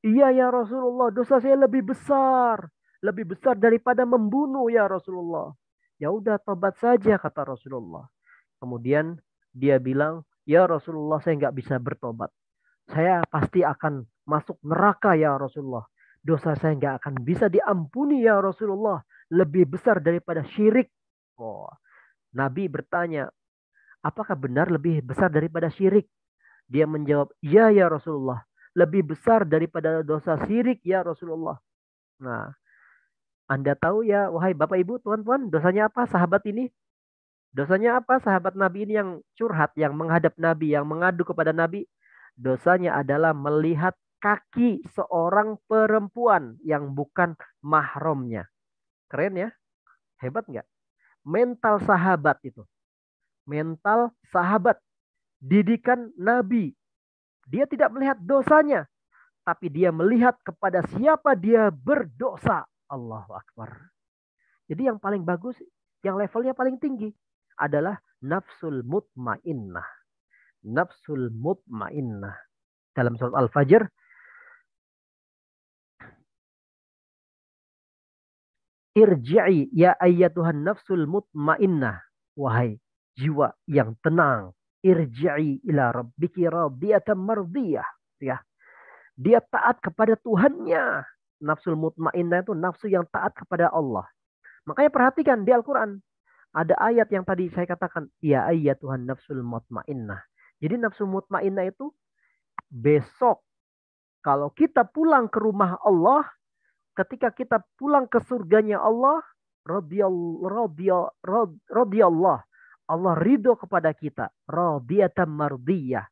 Iya ya Rasulullah, dosa saya lebih besar, lebih besar daripada membunuh ya Rasulullah. Ya udah tobat saja kata Rasulullah. Kemudian dia bilang, Ya Rasulullah saya nggak bisa bertobat. Saya pasti akan masuk neraka ya Rasulullah. Dosa saya nggak akan bisa diampuni ya Rasulullah. Lebih besar daripada syirik. Oh. Nabi bertanya, apakah benar lebih besar daripada syirik? Dia menjawab, ya ya Rasulullah. Lebih besar daripada dosa syirik ya Rasulullah. Nah, Anda tahu ya, wahai Bapak Ibu, Tuan-Tuan, dosanya apa sahabat ini? Dosanya apa sahabat Nabi ini yang curhat, yang menghadap Nabi, yang mengadu kepada Nabi? Dosanya adalah melihat kaki seorang perempuan yang bukan mahramnya. Keren ya? Hebat nggak? Mental sahabat itu. Mental sahabat. Didikan Nabi. Dia tidak melihat dosanya. Tapi dia melihat kepada siapa dia berdosa. Allahu Akbar. Jadi yang paling bagus, yang levelnya paling tinggi adalah nafsul mutmainnah. Nafsul mutmainnah. Dalam surat Al-Fajr Irji'i ya ayyatuhan nafsul mutmainnah. Wahai jiwa yang tenang. Irji'i ila rabbiki radiyatan mardiyah. Ya. Dia taat kepada Tuhannya. Nafsul mutmainnah itu nafsu yang taat kepada Allah. Makanya perhatikan di Al-Quran. Ada ayat yang tadi saya katakan, ya ayat Tuhan nafsul mutmainnah. Jadi nafsu mutmainnah itu besok kalau kita pulang ke rumah Allah, ketika kita pulang ke surganya Allah, radiyallah. Allah ridho kepada kita. Radiyatan mardiyah.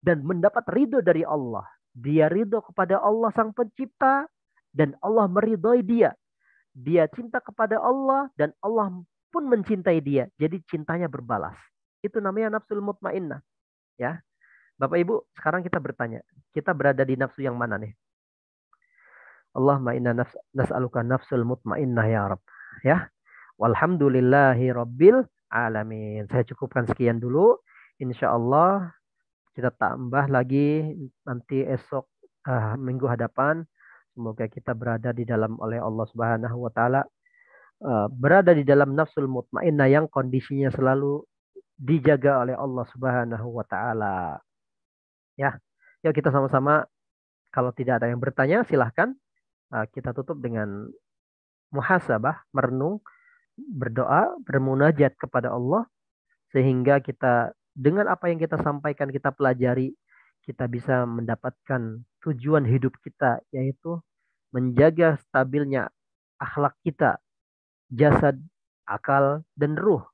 Dan mendapat ridho dari Allah. Dia ridho kepada Allah sang pencipta. Dan Allah meridhoi dia. Dia cinta kepada Allah. Dan Allah pun mencintai dia. Jadi cintanya berbalas. Itu namanya nafsul mutmainnah. Ya. Bapak Ibu, sekarang kita bertanya, kita berada di nafsu yang mana nih? Allahumma inna nafs nas'aluka nafsul mutmainnah ya Rabb. Ya. Walhamdulillahi rabbil alamin. Saya cukupkan sekian dulu. Insya Allah kita tambah lagi nanti esok uh, minggu hadapan. Semoga kita berada di dalam oleh Allah Subhanahu wa taala Eh, berada di dalam nafsul mutmainnah yang kondisinya selalu dijaga oleh Allah Subhanahu wa taala. Ya. Yuk kita sama-sama kalau tidak ada yang bertanya silahkan eh, kita tutup dengan muhasabah, merenung, berdoa, bermunajat kepada Allah sehingga kita dengan apa yang kita sampaikan kita pelajari kita bisa mendapatkan tujuan hidup kita yaitu menjaga stabilnya akhlak kita jasad, akal, dan ruh.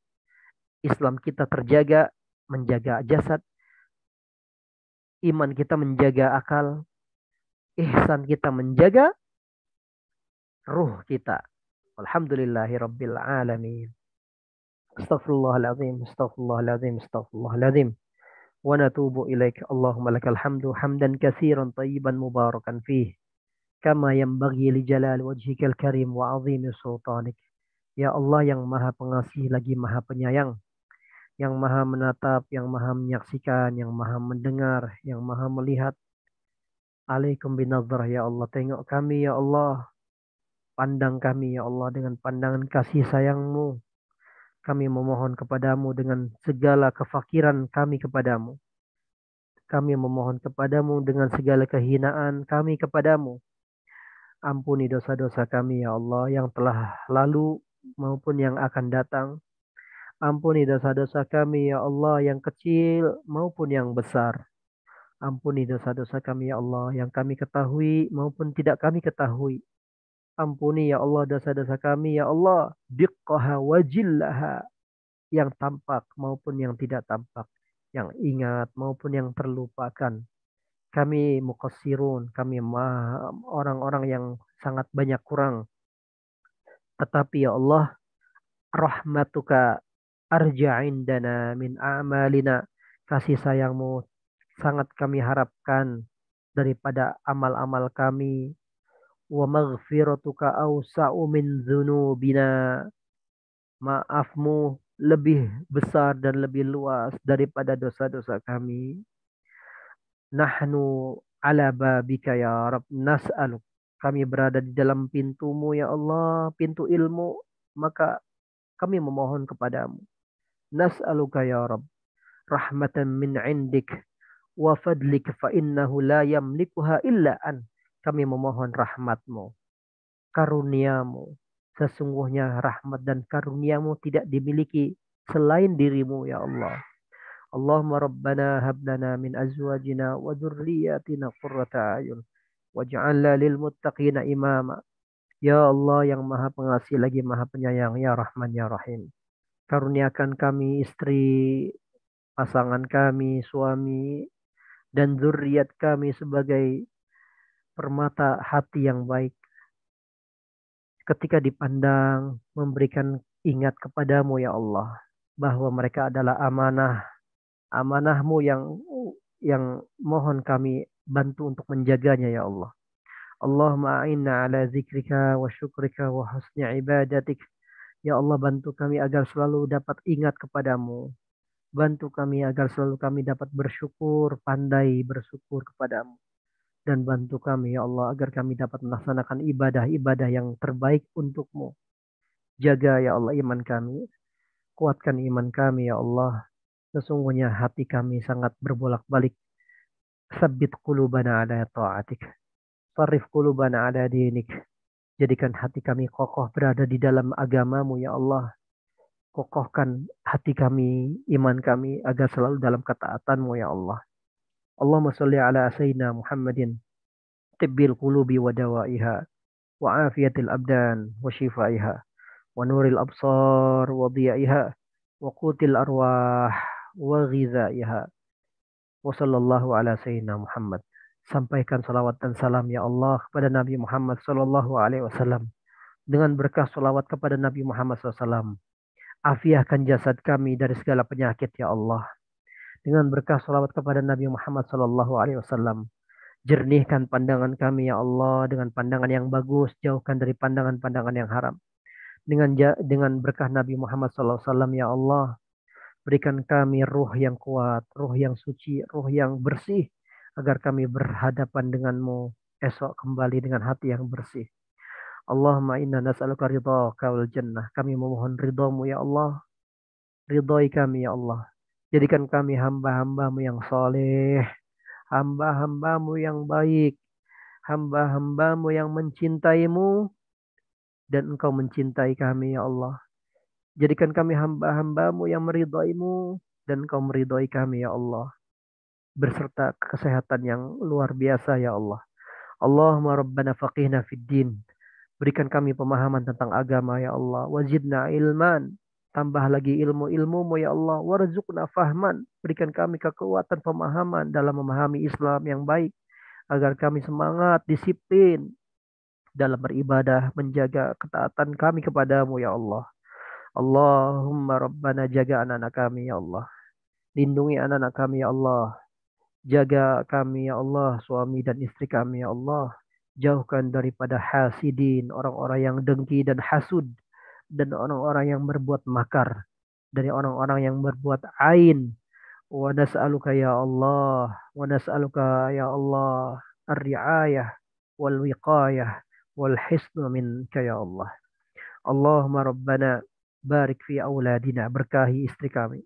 Islam kita terjaga, menjaga jasad. Iman kita menjaga akal. Ihsan kita menjaga ruh kita. Alhamdulillahirrabbilalamin. Astaghfirullahaladzim, astaghfirullahaladzim, astaghfirullahaladzim. Wa natubu ilaik. Allahumma lakal hamdu hamdan kasiran tayyiban mubarakan fih. Kama yanbaghi li jalal wajhikal karim wa azimi sultanik. Ya Allah yang maha pengasih lagi maha penyayang. Yang maha menatap, yang maha menyaksikan, yang maha mendengar, yang maha melihat. Alaikum binazrah ya Allah. Tengok kami ya Allah. Pandang kami ya Allah dengan pandangan kasih sayangmu. Kami memohon kepadamu dengan segala kefakiran kami kepadamu. Kami memohon kepadamu dengan segala kehinaan kami kepadamu. Ampuni dosa-dosa kami ya Allah yang telah lalu maupun yang akan datang. Ampuni dosa-dosa kami ya Allah yang kecil maupun yang besar. Ampuni dosa-dosa kami ya Allah yang kami ketahui maupun tidak kami ketahui. Ampuni ya Allah dosa-dosa kami ya Allah diqqaha wajillaha yang tampak maupun yang tidak tampak, yang ingat maupun yang terlupakan. Kami mukasirun, kami orang-orang yang sangat banyak kurang tetapi ya Allah, rahmatuka dana min amalina. Kasih sayangmu sangat kami harapkan daripada amal-amal kami. Wa maghfiratuka awsa'u min zunubina. Maafmu lebih besar dan lebih luas daripada dosa-dosa kami. Nahnu ala babika ya Rab nas'aluk kami berada di dalam pintumu ya Allah, pintu ilmu, maka kami memohon kepadamu. Nas'aluka ya Rabb, rahmatan min indik wa fadlik fa innahu la yamlikuha illa an. Kami memohon rahmatmu, karuniamu. Sesungguhnya rahmat dan karuniamu tidak dimiliki selain dirimu ya Allah. Allahumma rabbana hablana min azwajina wa dhurriyyatina qurrata ayun Waj'alna lil muttaqina imama. Ya Allah yang maha pengasih lagi maha penyayang. Ya Rahman ya Rahim. Karuniakan kami istri, pasangan kami, suami, dan zuriat kami sebagai permata hati yang baik. Ketika dipandang, memberikan ingat kepadamu ya Allah. Bahwa mereka adalah amanah. Amanahmu yang yang mohon kami bantu untuk menjaganya ya Allah. Allahumma a'inna ala zikrika wa syukrika wa husni ibadatik. Ya Allah bantu kami agar selalu dapat ingat kepadamu. Bantu kami agar selalu kami dapat bersyukur, pandai bersyukur kepadamu. Dan bantu kami ya Allah agar kami dapat melaksanakan ibadah-ibadah yang terbaik untukmu. Jaga ya Allah iman kami. Kuatkan iman kami ya Allah. Sesungguhnya hati kami sangat berbolak-balik Sabit kulubana ala ta'atik. Sarif kulubana ala dinik. Jadikan hati kami kokoh berada di dalam agamamu ya Allah. Kokohkan hati kami, iman kami agar selalu dalam ketaatanmu ya Allah. Allahumma salli ala sayyidina Muhammadin. Tibbil qulubi wa dawaiha. Wa afiyatil abdan wa shifaiha. Wa nuril absar wa diyaiha. Wa qutil arwah wa ghizaiha. Sallallahu ala sayyidina Muhammad. Sampaikan salawat dan salam ya Allah kepada Nabi Muhammad sallallahu alaihi wasallam. Dengan berkah salawat kepada Nabi Muhammad SAW. Afiahkan jasad kami dari segala penyakit ya Allah. Dengan berkah salawat kepada Nabi Muhammad sallallahu alaihi wasallam. Jernihkan pandangan kami ya Allah dengan pandangan yang bagus, jauhkan dari pandangan-pandangan yang haram. Dengan dengan berkah Nabi Muhammad sallallahu alaihi wasallam ya Allah, Berikan kami ruh yang kuat, ruh yang suci, ruh yang bersih, agar kami berhadapan denganmu esok kembali dengan hati yang bersih. Allahumma inna nas'aluka ridha kawal jannah. Kami memohon ridhamu ya Allah. Ridhoi kami ya Allah. Jadikan kami hamba-hambamu yang soleh. Hamba-hambamu yang baik. Hamba-hambamu yang mencintaimu. Dan engkau mencintai kami ya Allah. Jadikan kami hamba-hambamu yang meridhoimu dan kau meridhoi kami ya Allah. Berserta kesehatan yang luar biasa ya Allah. Allahumma rabbana faqihna fid din. Berikan kami pemahaman tentang agama ya Allah. wajidna ilman. Tambah lagi ilmu-ilmumu ya Allah. Warzuqna fahman. Berikan kami kekuatan pemahaman dalam memahami Islam yang baik. Agar kami semangat, disiplin dalam beribadah, menjaga ketaatan kami kepadamu ya Allah. Allahumma Rabbana jaga anak-anak kami ya Allah. Lindungi anak-anak kami ya Allah. Jaga kami ya Allah, suami dan istri kami ya Allah. Jauhkan daripada hasidin, orang-orang yang dengki dan hasud. Dan orang-orang yang berbuat makar. Dari orang-orang yang berbuat ain. Wa nas'aluka ya Allah. Wa nas'aluka ya Allah. Ar-ri'ayah wal wiqayah wal hisnu minka ya Allah. Allahumma Rabbana Barik fi auladina, berkahi istri kami.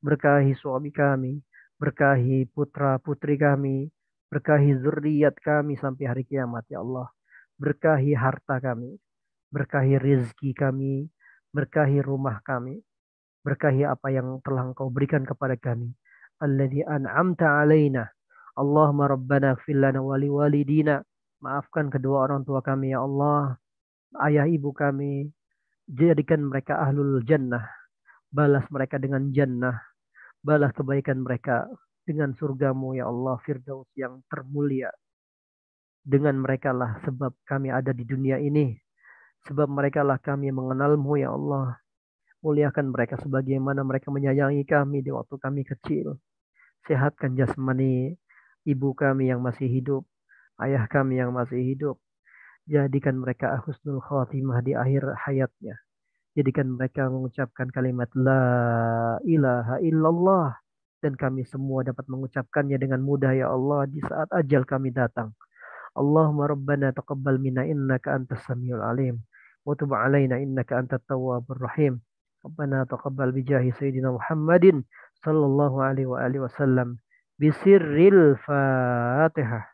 Berkahi suami kami, berkahi putra putri kami, berkahi zuriat kami sampai hari kiamat ya Allah. Berkahi harta kami, berkahi rizki kami, berkahi rumah kami, berkahi apa yang telah Engkau berikan kepada kami. Alladhi an'amta alaina. Allahumma rabbana fillana wali walidina. Maafkan kedua orang tua kami ya Allah. Ayah ibu kami, jadikan mereka ahlul jannah. Balas mereka dengan jannah. Balas kebaikan mereka dengan surgamu ya Allah Firdaus yang termulia. Dengan mereka lah sebab kami ada di dunia ini. Sebab mereka lah kami mengenalmu ya Allah. Muliakan mereka sebagaimana mereka menyayangi kami di waktu kami kecil. Sehatkan jasmani ibu kami yang masih hidup, ayah kami yang masih hidup, Jadikan mereka husnul khatimah di akhir hayatnya. Jadikan mereka mengucapkan kalimat La ilaha illallah. Dan kami semua dapat mengucapkannya dengan mudah ya Allah di saat ajal kami datang. Allahumma rabbana taqabbal minna innaka antas samiul alim. Wa tub alaina innaka antat tawwabur rahim. Rabbana taqabbal bijahi Sayyidina Muhammadin sallallahu alaihi wa alihi wasallam. Bisirril Fatihah.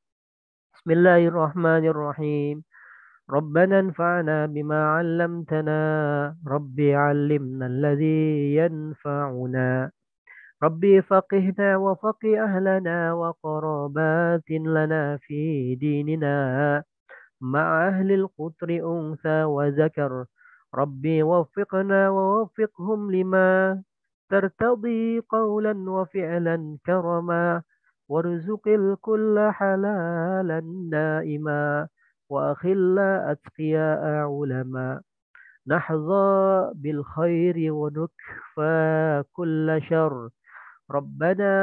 بسم الله الرحمن الرحيم ربنا انفعنا بما علمتنا ربي علمنا الذي ينفعنا ربي فقهنا وفقه أهلنا وقرابات لنا في ديننا مع أهل القطر أنثى وذكر ربي وفقنا ووفقهم لما ترتضي قولا وفعلا كرما وارزق الكل حلالا دائما وأخل أتقياء علما نحظى بالخير ونكفى كل شر ربنا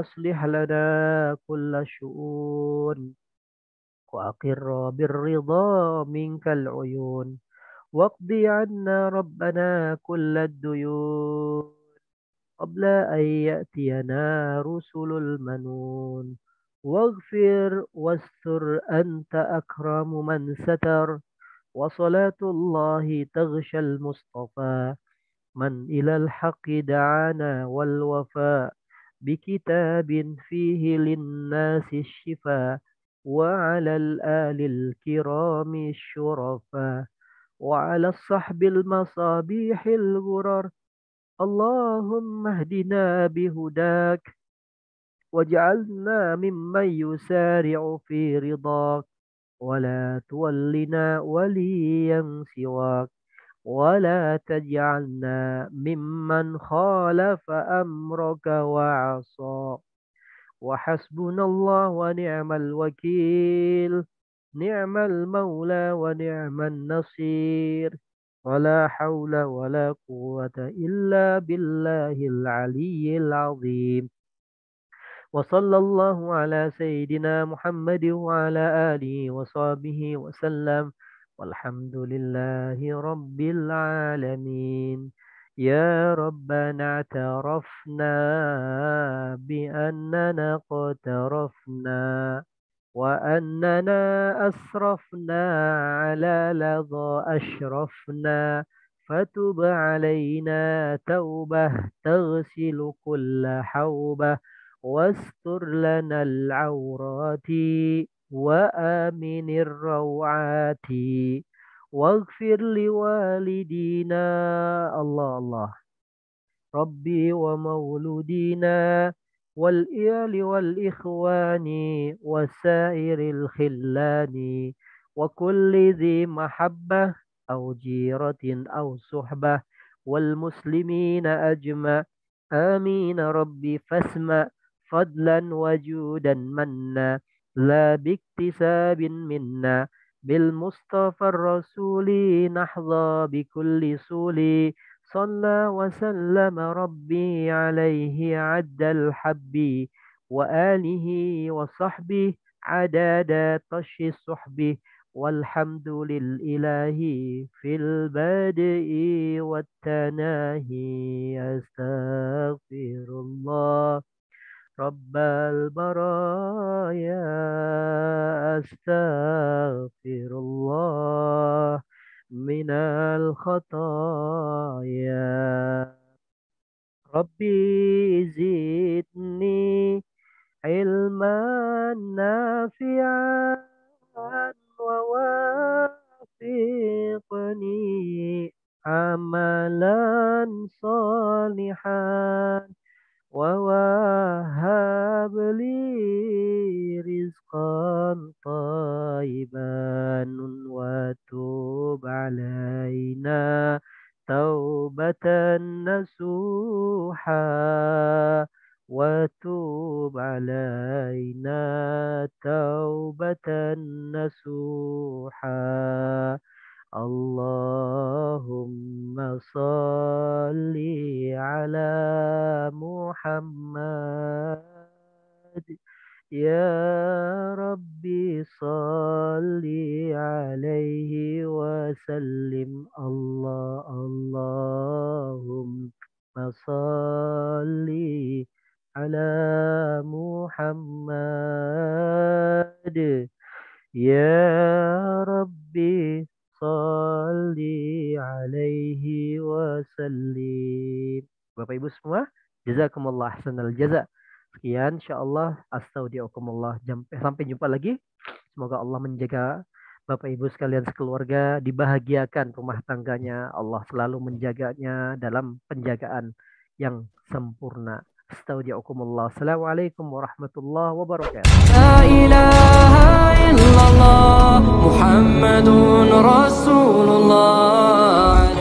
أصلح لنا كل شؤون وأقر بالرضا منك العيون واقضي عنا ربنا كل الديون قبل أن يأتينا رسل المنون واغفر واستر أنت أكرم من ستر وصلاة الله تغشى المصطفى من إلى الحق دعانا والوفاء بكتاب فيه للناس الشفاء وعلى الآل الكرام الشرفاء وعلى الصحب المصابيح الغرر اللهم اهدنا بهداك واجعلنا ممن يسارع في رضاك ولا تولنا وليا سواك ولا تجعلنا ممن خالف أمرك وعصى وحسبنا الله ونعم الوكيل نعم المولى ونعم النصير ولا حول ولا قوة إلا بالله العلي العظيم وصلى الله على سيدنا محمد وعلى آله وصحبه وسلم والحمد لله رب العالمين يا ربنا اعترفنا بأننا اقترفنا وأننا أسرفنا على لظى أشرفنا فتب علينا توبة تغسل كل حوبة واستر لنا العورات وآمن الروعات واغفر لوالدينا الله الله ربي ومولودينا والإيال والإخوان وسائر الخلان وكل ذي محبة أو جيرة أو صحبة والمسلمين أجمع آمين ربي فاسمع فضلا وجودا منا لا باكتساب منا بالمصطفى الرسول نحظى بكل سولي صلى وسلم ربي عليه عد الحب وآله وصحبه عداد طش الصحب والحمد للإله في البدء والتناهي أستغفر الله رب البرايا أستغفر الله من الخطايا ربي زدني علما نافعا ووافقني عملا صالحا ووهب لي رزقا طيبا وتوب علينا توبة نسوحا وتوب علينا توبة نسوحا اللهم صل على محمد يا ربي صل عليه وسلم الله اللهم صل على محمد يا ربي Salli alaihi wasallim. Bapak Ibu semua, jazakumullah sanal jaza. Sekian insyaallah astaudiakumullah. Eh, sampai jumpa lagi. Semoga Allah menjaga Bapak Ibu sekalian sekeluarga dibahagiakan rumah tangganya. Allah selalu menjaganya dalam penjagaan yang sempurna. استودعكم الله السلام عليكم ورحمة الله وبركاته لا إله إلا الله محمد رسول الله